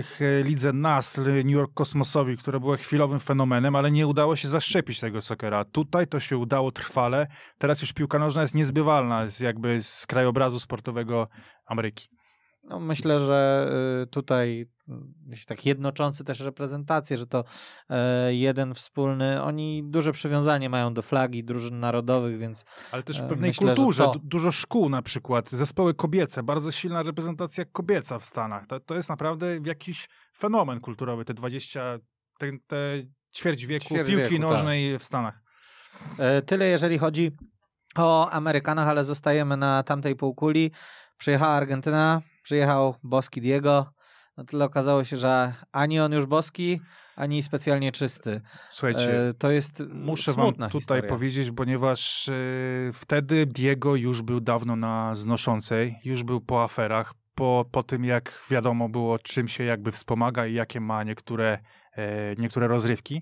lidze NASL, New York Kosmosowi, które było chwilowym fenomenem, ale nie udało się zaszczepić tego sokera. Tutaj to się udało trwale. Teraz już piłka nożna jest niezbywalna, jest jakby z krajobrazu sportowego Ameryki no myślę, że y, tutaj y, tak jednoczący też reprezentację, że to e, jeden wspólny, oni duże przywiązanie mają do flagi drużyn narodowych, więc Ale też w e, pewnej myślę, kulturze, to... dużo szkół na przykład, zespoły kobiece, bardzo silna reprezentacja kobieca w Stanach. To, to jest naprawdę jakiś fenomen kulturowy, te 20, te, te ćwierć wieku ćwierć piłki wieku, tak. nożnej tak. w Stanach. E, tyle jeżeli chodzi o Amerykanach, ale zostajemy na tamtej półkuli. Przyjechała Argentyna, przyjechał boski Diego, no tyle okazało się, że ani on już boski, ani specjalnie czysty. Słuchajcie, e, to jest muszę wam tutaj historia. powiedzieć, ponieważ e, wtedy Diego już był dawno na znoszącej, już był po aferach, po, po tym jak wiadomo było, czym się jakby wspomaga i jakie ma niektóre, e, niektóre rozrywki.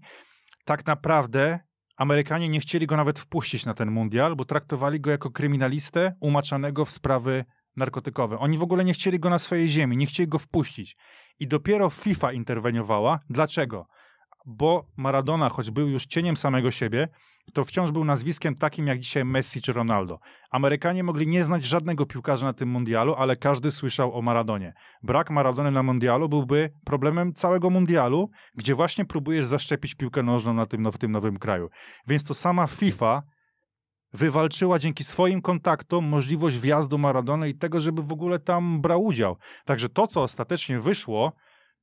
Tak naprawdę Amerykanie nie chcieli go nawet wpuścić na ten mundial, bo traktowali go jako kryminalistę umaczanego w sprawy narkotykowy. Oni w ogóle nie chcieli go na swojej ziemi, nie chcieli go wpuścić. I dopiero FIFA interweniowała. Dlaczego? Bo Maradona, choć był już cieniem samego siebie, to wciąż był nazwiskiem takim jak dzisiaj Messi czy Ronaldo. Amerykanie mogli nie znać żadnego piłkarza na tym mundialu, ale każdy słyszał o Maradonie. Brak Maradony na mundialu byłby problemem całego mundialu, gdzie właśnie próbujesz zaszczepić piłkę nożną na tym, w tym nowym kraju. Więc to sama FIFA wywalczyła dzięki swoim kontaktom możliwość wjazdu Maradona i tego, żeby w ogóle tam brał udział. Także to, co ostatecznie wyszło,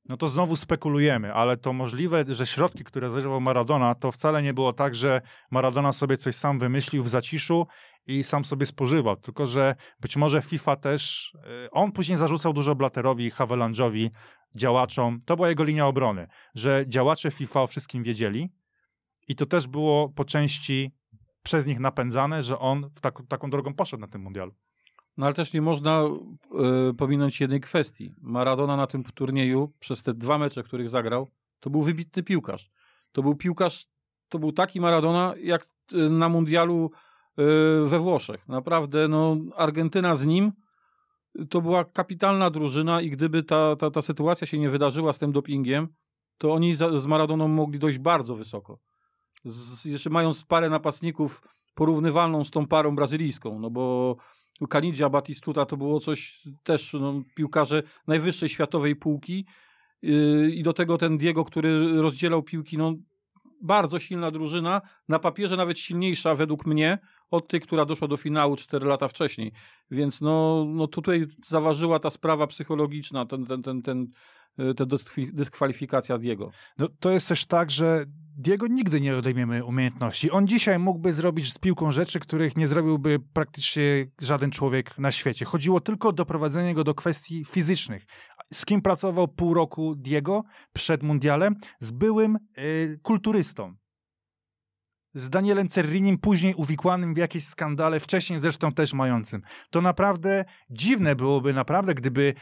no to znowu spekulujemy, ale to możliwe, że środki, które zażywał Maradona, to wcale nie było tak, że Maradona sobie coś sam wymyślił w zaciszu i sam sobie spożywał, tylko że być może FIFA też, e, on później zarzucał dużo Blaterowi, Havelange'owi, działaczom, to była jego linia obrony, że działacze FIFA o wszystkim wiedzieli i to też było po części przez nich napędzane, że on w tak, taką drogą poszedł na tym mundialu. No ale też nie można y, pominąć jednej kwestii. Maradona na tym turnieju przez te dwa mecze, których zagrał, to był wybitny piłkarz. To był piłkarz, to był taki Maradona, jak y, na mundialu y, we Włoszech. Naprawdę, no, Argentyna z nim to była kapitalna drużyna i gdyby ta, ta, ta sytuacja się nie wydarzyła z tym dopingiem, to oni za, z Maradoną mogli dojść bardzo wysoko. Z, jeszcze mają parę napastników porównywalną z tą parą brazylijską, no bo Kanidzia Batistuta to było coś też, no, piłkarze najwyższej światowej półki yy, i do tego ten Diego, który rozdzielał piłki, no bardzo silna drużyna, na papierze nawet silniejsza według mnie od tej, która doszła do finału 4 lata wcześniej. Więc no, no tutaj zaważyła ta sprawa psychologiczna, ten, ten, ten, ten Y, to dyskwalifikacja Diego. No, to jest też tak, że Diego nigdy nie odejmiemy umiejętności. On dzisiaj mógłby zrobić z piłką rzeczy, których nie zrobiłby praktycznie żaden człowiek na świecie. Chodziło tylko o doprowadzenie go do kwestii fizycznych. Z kim pracował pół roku Diego przed mundialem? Z byłym y, kulturystą. Z Danielem Cerrinim, później uwikłanym w jakieś skandale, wcześniej zresztą też mającym. To naprawdę dziwne byłoby, naprawdę, gdyby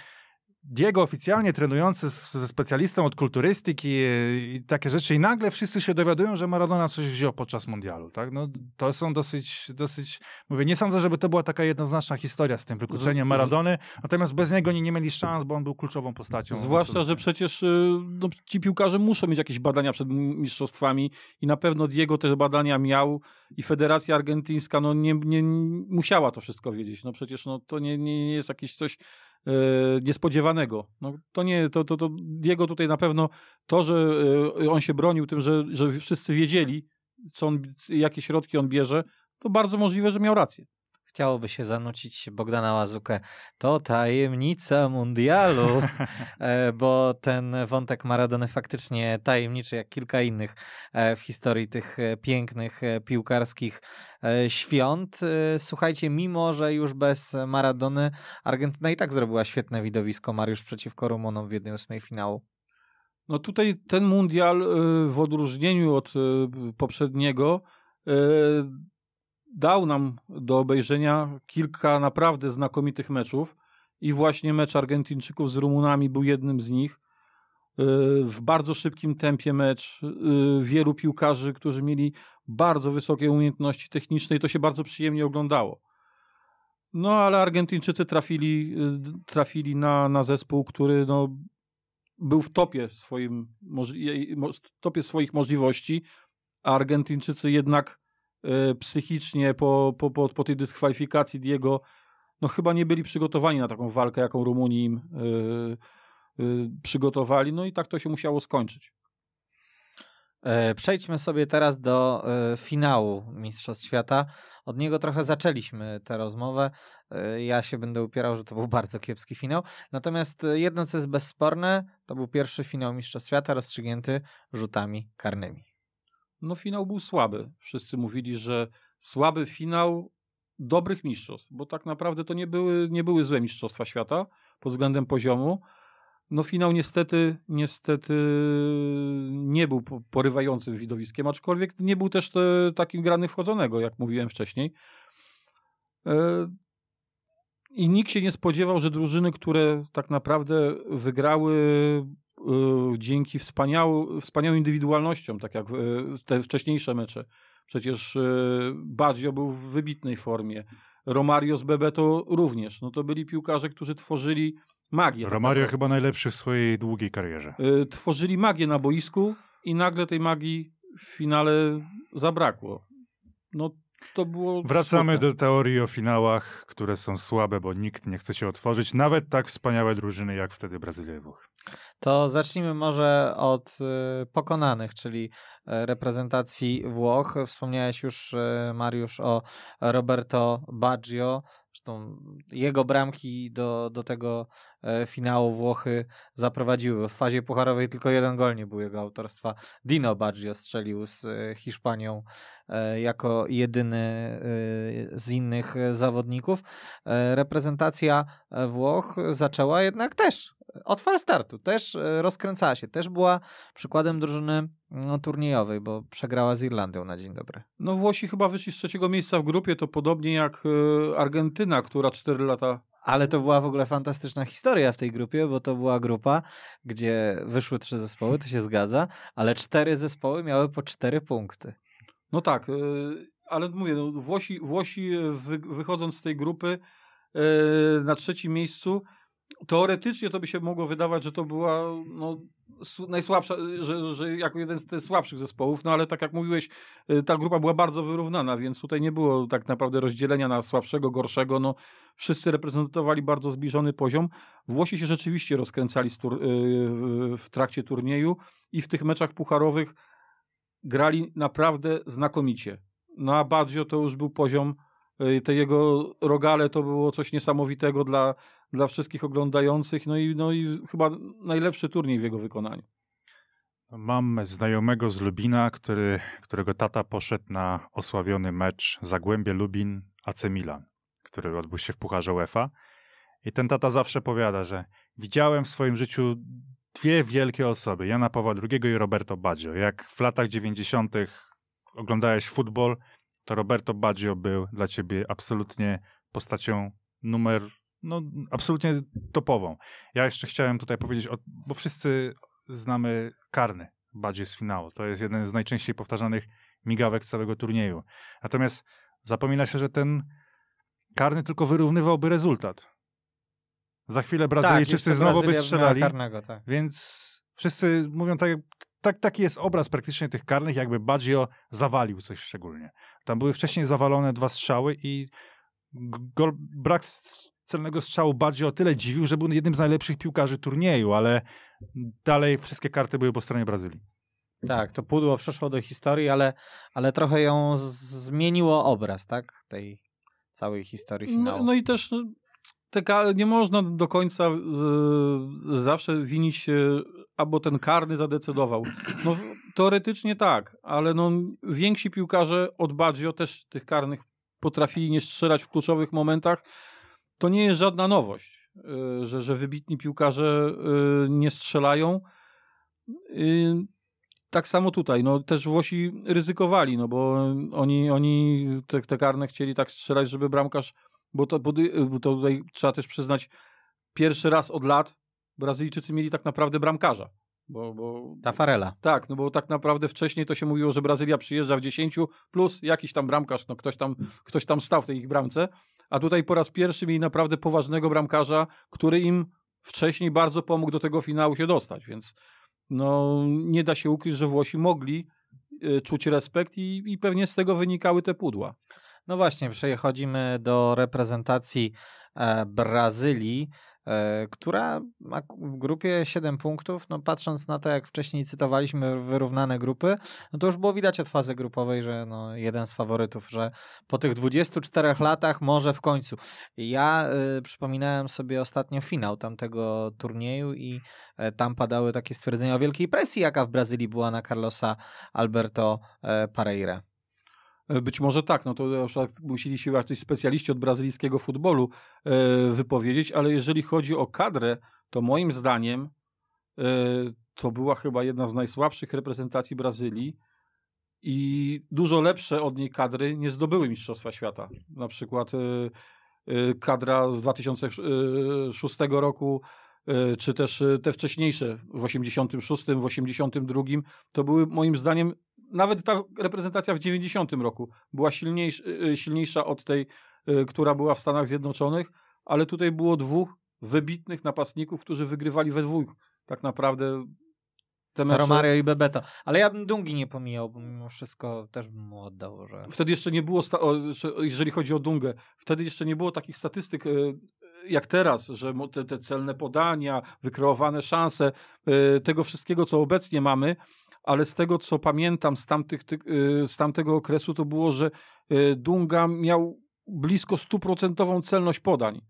Diego oficjalnie trenujący ze specjalistą od kulturystyki i, takie rzeczy i nagle wszyscy się dowiadują, że Maradona coś wziął podczas mundialu, tak? No, to są dosyć, dosyć, mówię, nie sądzę, żeby to była taka jednoznaczna historia z tym wykluczeniem Maradony, natomiast bez niego nie, nie mieli szans, bo on był kluczową postacią. Zwłaszcza, że przecież y, no, ci piłkarze muszą mieć jakieś badania przed mistrzostwami i na pewno Diego też badania miał i Federacja Argentyńska no, nie, nie musiała to wszystko wiedzieć, no przecież no, to nie, nie jest jakieś coś E, niespodziewanego. No, to nie, to, to, to jego tutaj na pewno to, że e, on się bronił tym, że, że wszyscy wiedzieli, co on, jakie środki on bierze, to bardzo możliwe, że miał rację chciałoby się zanucić Bogdana Łazukę, to tajemnica mundialu, (laughs) e, bo ten wątek Maradony faktycznie tajemniczy, jak kilka innych e, w historii tych e, pięknych piłkarskich świąt. Słuchajcie, mimo że już bez Maradony, Argentyna i tak zrobiła świetne widowisko Mariusz przeciwko Rumunom w jednej ósmej finału. No tutaj ten mundial y, w odróżnieniu od y, poprzedniego y, dał nam do obejrzenia kilka naprawdę znakomitych meczów i właśnie mecz Argentyńczyków z Rumunami był jednym z nich. Y, w bardzo szybkim tempie mecz y, wielu piłkarzy, którzy mieli bardzo wysokie umiejętności techniczne i to się bardzo przyjemnie oglądało. No ale Argentyńczycy trafili, y, trafili na, na zespół, który no, był w topie, swoim, topie swoich możliwości, a Argentyńczycy jednak Y, psychicznie po, po, po, po tej dyskwalifikacji Diego, no chyba nie byli przygotowani na taką walkę, jaką Rumunii im yy, yy, przygotowali, no i tak to się musiało skończyć. E, przejdźmy sobie teraz do y, finału Mistrzostw Świata. Od niego trochę zaczęliśmy tę rozmowę. Y, ja się będę upierał, że to był bardzo kiepski finał. Natomiast jedno, co jest bezsporne, to był pierwszy finał Mistrzostw Świata rozstrzygnięty rzutami karnymi. No finał był słaby. Wszyscy mówili, że słaby finał dobrych mistrzostw, bo tak naprawdę to nie były, nie były złe mistrzostwa świata pod względem poziomu. No finał niestety, niestety nie był porywającym widowiskiem, aczkolwiek nie był też te, takim grany wchodzonego, jak mówiłem wcześniej. E, I nikt się nie spodziewał, że drużyny, które tak naprawdę wygrały Y, dzięki wspaniały, wspaniałym indywidualnościom, tak jak y, te wcześniejsze mecze. Przecież y, Baggio był w wybitnej formie, Romario z Bebeto również. No to byli piłkarze, którzy tworzyli magię. Tak Romario tak chyba najlepszy w swojej długiej karierze. Tworzyli magię na boisku i nagle tej magii w finale zabrakło. No to było. Wracamy smutne. do teorii o finałach, które są słabe, bo nikt nie chce się otworzyć, nawet tak wspaniałe drużyny jak wtedy Brazylia i Włochy. To zacznijmy może od y, pokonanych, czyli e, reprezentacji Włoch. Wspomniałeś już, e, Mariusz, o Roberto Baggio. Zresztą jego bramki do, do tego e, finału Włochy zaprowadziły. W fazie pucharowej tylko jeden gol nie był jego autorstwa. Dino Baggio strzelił z Hiszpanią jako jedyny z innych zawodników. Reprezentacja Włoch zaczęła jednak też od fal startu też e, rozkręcała się, też była przykładem drużyny no, turniejowej, bo przegrała z Irlandią na dzień dobry. No Włosi chyba wyszli z trzeciego miejsca w grupie, to podobnie jak e, Argentyna, która 4 lata ale to była w ogóle fantastyczna historia w tej grupie, bo to była grupa, gdzie wyszły trzy zespoły, to się zgadza, ale cztery zespoły miały po cztery punkty. No tak, e, ale mówię, no, Włosi, Włosi wychodząc z tej grupy na trzecim miejscu teoretycznie to by się mogło wydawać, że to była no, najsłabsza, że, że jako jeden z tych słabszych zespołów, no ale tak jak mówiłeś, y, ta grupa była bardzo wyrównana, więc tutaj nie było tak naprawdę rozdzielenia na słabszego, gorszego, no wszyscy reprezentowali bardzo zbliżony poziom. Włosi się rzeczywiście rozkręcali y, w trakcie turnieju i w tych meczach pucharowych grali naprawdę znakomicie. Na Baggio to już był poziom y, te jego rogale to było coś niesamowitego dla dla wszystkich oglądających, no i, no i chyba najlepszy turniej w jego wykonaniu. Mam znajomego z Lubina, który, którego tata poszedł na osławiony mecz Zagłębie Lubin AC Milan, który odbył się w Pucharze UEFA. I ten tata zawsze powiada, że widziałem w swoim życiu dwie wielkie osoby, Jana Pawła II i Roberto Baggio. Jak w latach 90. oglądałeś futbol, to Roberto Baggio był dla ciebie absolutnie postacią numer no, absolutnie topową. Ja jeszcze chciałem tutaj powiedzieć, o, bo wszyscy znamy karny bardziej z finału. To jest jeden z najczęściej powtarzanych migawek całego turnieju. Natomiast zapomina się, że ten karny tylko wyrównywałby rezultat. Za chwilę tak, Brazylijczycy tak, znowu by strzelali. Karnego, tak. Więc wszyscy mówią tak, tak, taki jest obraz praktycznie tych karnych, jakby Baggio zawalił coś szczególnie. Tam były wcześniej zawalone dwa strzały i gol, brak celnego strzału bardziej o tyle dziwił, że był jednym z najlepszych piłkarzy turnieju, ale dalej wszystkie karty były po stronie Brazylii. Tak, to pudło przeszło do historii, ale, ale trochę ją zmieniło obraz, tak? Tej całej historii no, finału. No, no i też no, taka, nie można do końca y, zawsze winić, się, albo ten karny zadecydował. No, teoretycznie tak, ale no, więksi piłkarze od Baggio też tych karnych potrafili nie strzelać w kluczowych momentach to nie jest żadna nowość, y, że, że wybitni piłkarze y, nie strzelają. Y, tak samo tutaj, no też Włosi ryzykowali, no bo oni, oni te, te karne chcieli tak strzelać, żeby bramkarz, bo to, bo to tutaj trzeba też przyznać, pierwszy raz od lat Brazylijczycy mieli tak naprawdę bramkarza. Bo, bo, Ta farela. Tak, no bo tak naprawdę wcześniej to się mówiło, że Brazylia przyjeżdża w 10 plus jakiś tam bramkarz, no ktoś tam, ktoś tam stał w tej ich bramce, a tutaj po raz pierwszy mieli naprawdę poważnego bramkarza, który im wcześniej bardzo pomógł do tego finału się dostać, więc no nie da się ukryć, że Włosi mogli y, czuć respekt i, i pewnie z tego wynikały te pudła. No właśnie, przechodzimy do reprezentacji e, Brazylii. E, która ma w grupie 7 punktów. No, patrząc na to, jak wcześniej cytowaliśmy wyrównane grupy, no to już było widać od fazy grupowej, że no, jeden z faworytów, że po tych 24 latach może w końcu. Ja y, przypominałem sobie ostatnio finał tamtego turnieju i y, tam padały takie stwierdzenia o wielkiej presji, jaka w Brazylii była na Carlosa Alberto y, E, być może tak, no to już tak musieli się jacyś specjaliści od brazylijskiego futbolu e, wypowiedzieć, ale jeżeli chodzi o kadrę, to moim zdaniem e, to była chyba jedna z najsłabszych reprezentacji Brazylii i dużo lepsze od niej kadry nie zdobyły Mistrzostwa Świata. Na przykład kadra z 2006 roku, czy też te wcześniejsze w 86, w 82, to były moim zdaniem nawet ta reprezentacja w 90 roku była silniejsza, y, y, silniejsza od tej, y, która była w Stanach Zjednoczonych, ale tutaj było dwóch wybitnych napastników, którzy wygrywali we dwóch. Tak naprawdę te mecze... Romario i Bebeto. Ale ja bym Dungi nie pomijał, bo mimo wszystko też bym mu oddał. Że... Wtedy jeszcze nie było, sta... jeżeli chodzi o Dungę, wtedy jeszcze nie było takich statystyk jak teraz, że te, te celne podania, wykreowane szanse, tego wszystkiego, co obecnie mamy, ale z tego co pamiętam z, tamtych, y, z tamtego okresu, to było, że y, Dunga miał blisko stuprocentową celność podań.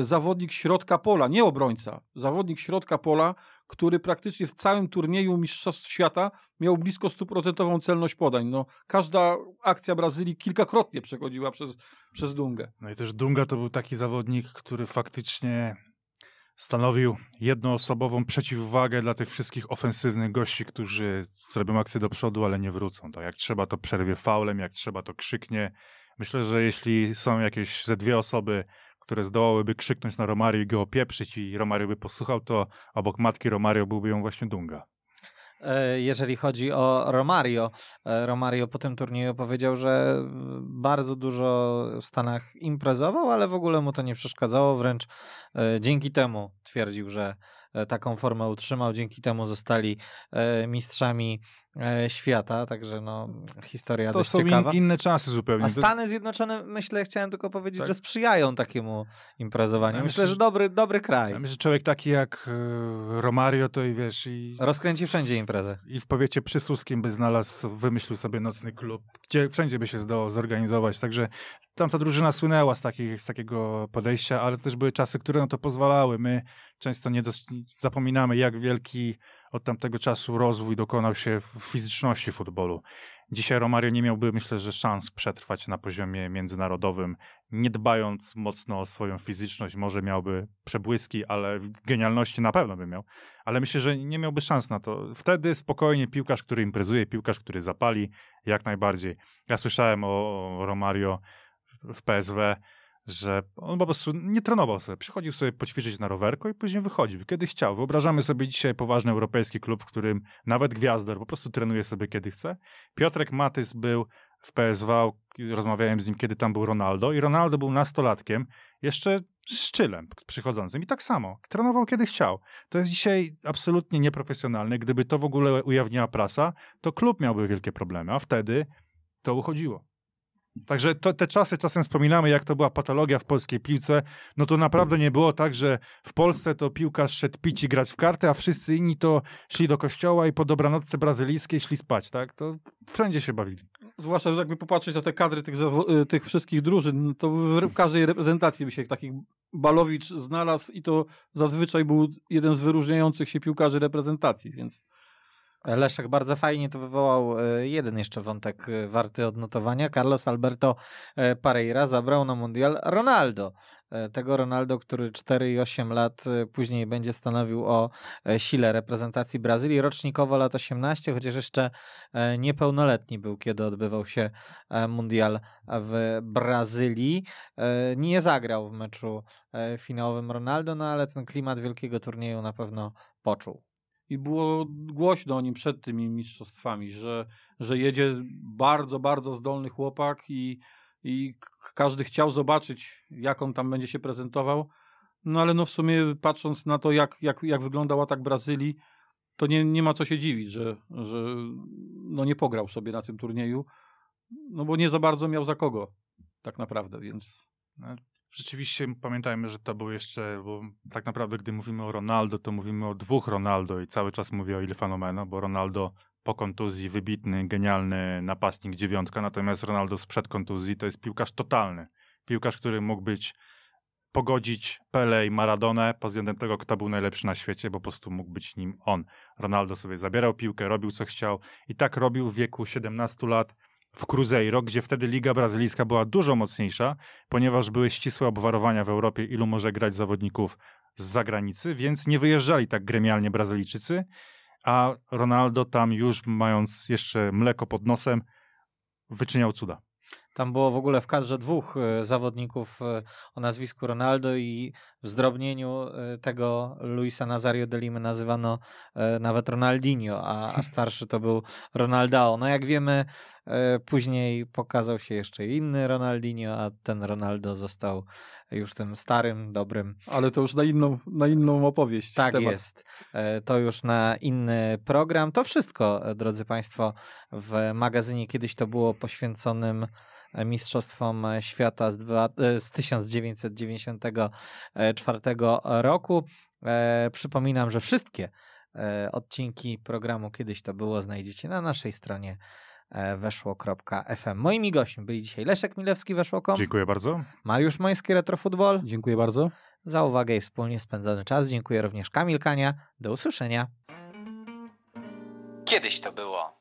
Y, zawodnik środka pola, nie obrońca, zawodnik środka pola, który praktycznie w całym turnieju Mistrzostw Świata miał blisko stuprocentową celność podań. No, każda akcja Brazylii kilkakrotnie przechodziła przez, przez Dungę. No i też Dunga to był taki zawodnik, który faktycznie stanowił jednoosobową przeciwwagę dla tych wszystkich ofensywnych gości, którzy zrobią akcję do przodu, ale nie wrócą. To jak trzeba, to przerwie faulem, jak trzeba, to krzyknie. Myślę, że jeśli są jakieś ze dwie osoby, które zdołałyby krzyknąć na Romario i go opieprzyć i Romario by posłuchał, to obok matki Romario byłby ją właśnie Dunga. E, jeżeli chodzi o Romario. E, Romario po tym turnieju powiedział, że mm, bardzo dużo w Stanach imprezował, ale w ogóle mu to nie przeszkadzało, wręcz e, dzięki temu twierdził, że E, taką formę utrzymał, dzięki temu zostali e, mistrzami e, świata, także no, historia to dość ciekawa. To są inne czasy zupełnie. A Stany Zjednoczone, myślę, chciałem tylko powiedzieć, tak. że sprzyjają takiemu imprezowaniu. Ja myślę, że dobry, dobry kraj. Ja myślę, że człowiek taki jak Romario, to i wiesz... I... Rozkręci wszędzie imprezę. I w powiecie przysuskim by znalazł, wymyślił sobie nocny klub, gdzie wszędzie by się zdołał zorganizować, także tamta drużyna słynęła z, takich, z takiego podejścia, ale też były czasy, które na to pozwalały. My często nie dos- zapominamy, jak wielki od tamtego czasu rozwój dokonał się w fizyczności futbolu. Dzisiaj Romario nie miałby, myślę, że szans przetrwać na poziomie międzynarodowym, nie dbając mocno o swoją fizyczność. Może miałby przebłyski, ale genialności na pewno by miał. Ale myślę, że nie miałby szans na to. Wtedy spokojnie piłkarz, który imprezuje, piłkarz, który zapali, jak najbardziej. Ja słyszałem o Romario w PSW że on po prostu nie trenował sobie. Przychodził sobie poćwiczyć na rowerko i później wychodził, kiedy chciał. Wyobrażamy sobie dzisiaj poważny europejski klub, w którym nawet gwiazdor po prostu trenuje sobie, kiedy chce. Piotrek Matys był w PSV, rozmawiałem z nim, kiedy tam był Ronaldo i Ronaldo był nastolatkiem, jeszcze szczylem przychodzącym i tak samo, trenował kiedy chciał. To jest dzisiaj absolutnie nieprofesjonalne. Gdyby to w ogóle ujawniła prasa, to klub miałby wielkie problemy, a wtedy to uchodziło. Także to, te czasy czasem wspominamy, jak to była patologia w polskiej piłce. No to naprawdę nie było tak, że w Polsce to piłkarz szedł pić i grać w karty, a wszyscy inni to szli do kościoła i po dobranocce brazylijskiej szli spać, tak? To wszędzie się bawili. Zwłaszcza, że jakby popatrzeć na te kadry tych, y, tych wszystkich drużyn, no to w każdej reprezentacji by się takich Balowicz znalazł i to zazwyczaj był jeden z wyróżniających się piłkarzy reprezentacji, więc... Leszek bardzo fajnie to wywołał e, jeden jeszcze wątek e, warty odnotowania. Carlos Alberto e, Pereira zabrał na mundial Ronaldo. Tego Ronaldo, który 4 i 8 lat później będzie stanowił o sile reprezentacji Brazylii. Rocznikowo lat 18, chociaż jeszcze niepełnoletni był, kiedy odbywał się mundial w Brazylii. Nie zagrał w meczu finałowym Ronaldo, no ale ten klimat wielkiego turnieju na pewno poczuł i było głośno o nim przed tymi mistrzostwami, że, że jedzie bardzo, bardzo zdolny chłopak i, i każdy chciał zobaczyć, jak on tam będzie się prezentował. No ale no w sumie patrząc na to, jak, jak, jak wyglądał atak Brazylii, to nie, nie ma co się dziwić, że, że no nie pograł sobie na tym turnieju, no bo nie za bardzo miał za kogo tak naprawdę, więc... No, Rzeczywiście pamiętajmy, że to był jeszcze, bo tak naprawdę gdy mówimy o Ronaldo, to mówimy o dwóch Ronaldo i cały czas mówię o ile Fenomeno, bo Ronaldo po kontuzji wybitny, genialny napastnik dziewiątka, natomiast Ronaldo sprzed kontuzji to jest piłkarz totalny. Piłkarz, który mógł być pogodzić Pele i Maradonę pod względem tego, kto był najlepszy na świecie, bo po prostu mógł być nim on. Ronaldo sobie zabierał piłkę, robił co chciał i tak robił w wieku 17 lat w Cruzeiro, gdzie wtedy Liga Brazylijska była dużo mocniejsza, ponieważ były ścisłe obwarowania w Europie, ilu może grać zawodników z zagranicy, więc nie wyjeżdżali tak gremialnie Brazylijczycy, a Ronaldo tam już mając jeszcze mleko pod nosem, wyczyniał cuda. Tam było w ogóle w kadrze dwóch e, zawodników e, o nazwisku Ronaldo i w zdrobnieniu e, tego Luisa Nazario de Lima nazywano nawet Ronaldinho, a, a (laughs) starszy to był Ronaldao. No jak wiemy, później pokazał się jeszcze inny Ronaldinho, a ten Ronaldo został już tym starym, dobrym. Ale to już na inną, na inną opowieść. Tak temat. jest. To już na inny program. To wszystko, drodzy Państwo, w magazynie kiedyś to było poświęconym Mistrzostwom e, Świata z, dwa, e, z 1994 e, roku. Przypominam, że wszystkie odcinki programu Kiedyś to było znajdziecie na naszej stronie weszło.fm. Moimi gośćmi byli dzisiaj Leszek Milewski, Weszło.com. Dziękuję bardzo. Mariusz Moński, Retrofutbol. Dziękuję bardzo. Za uwagę i wspólnie spędzony czas. Dziękuję również Kamil Kania. Do usłyszenia. Kiedyś to było.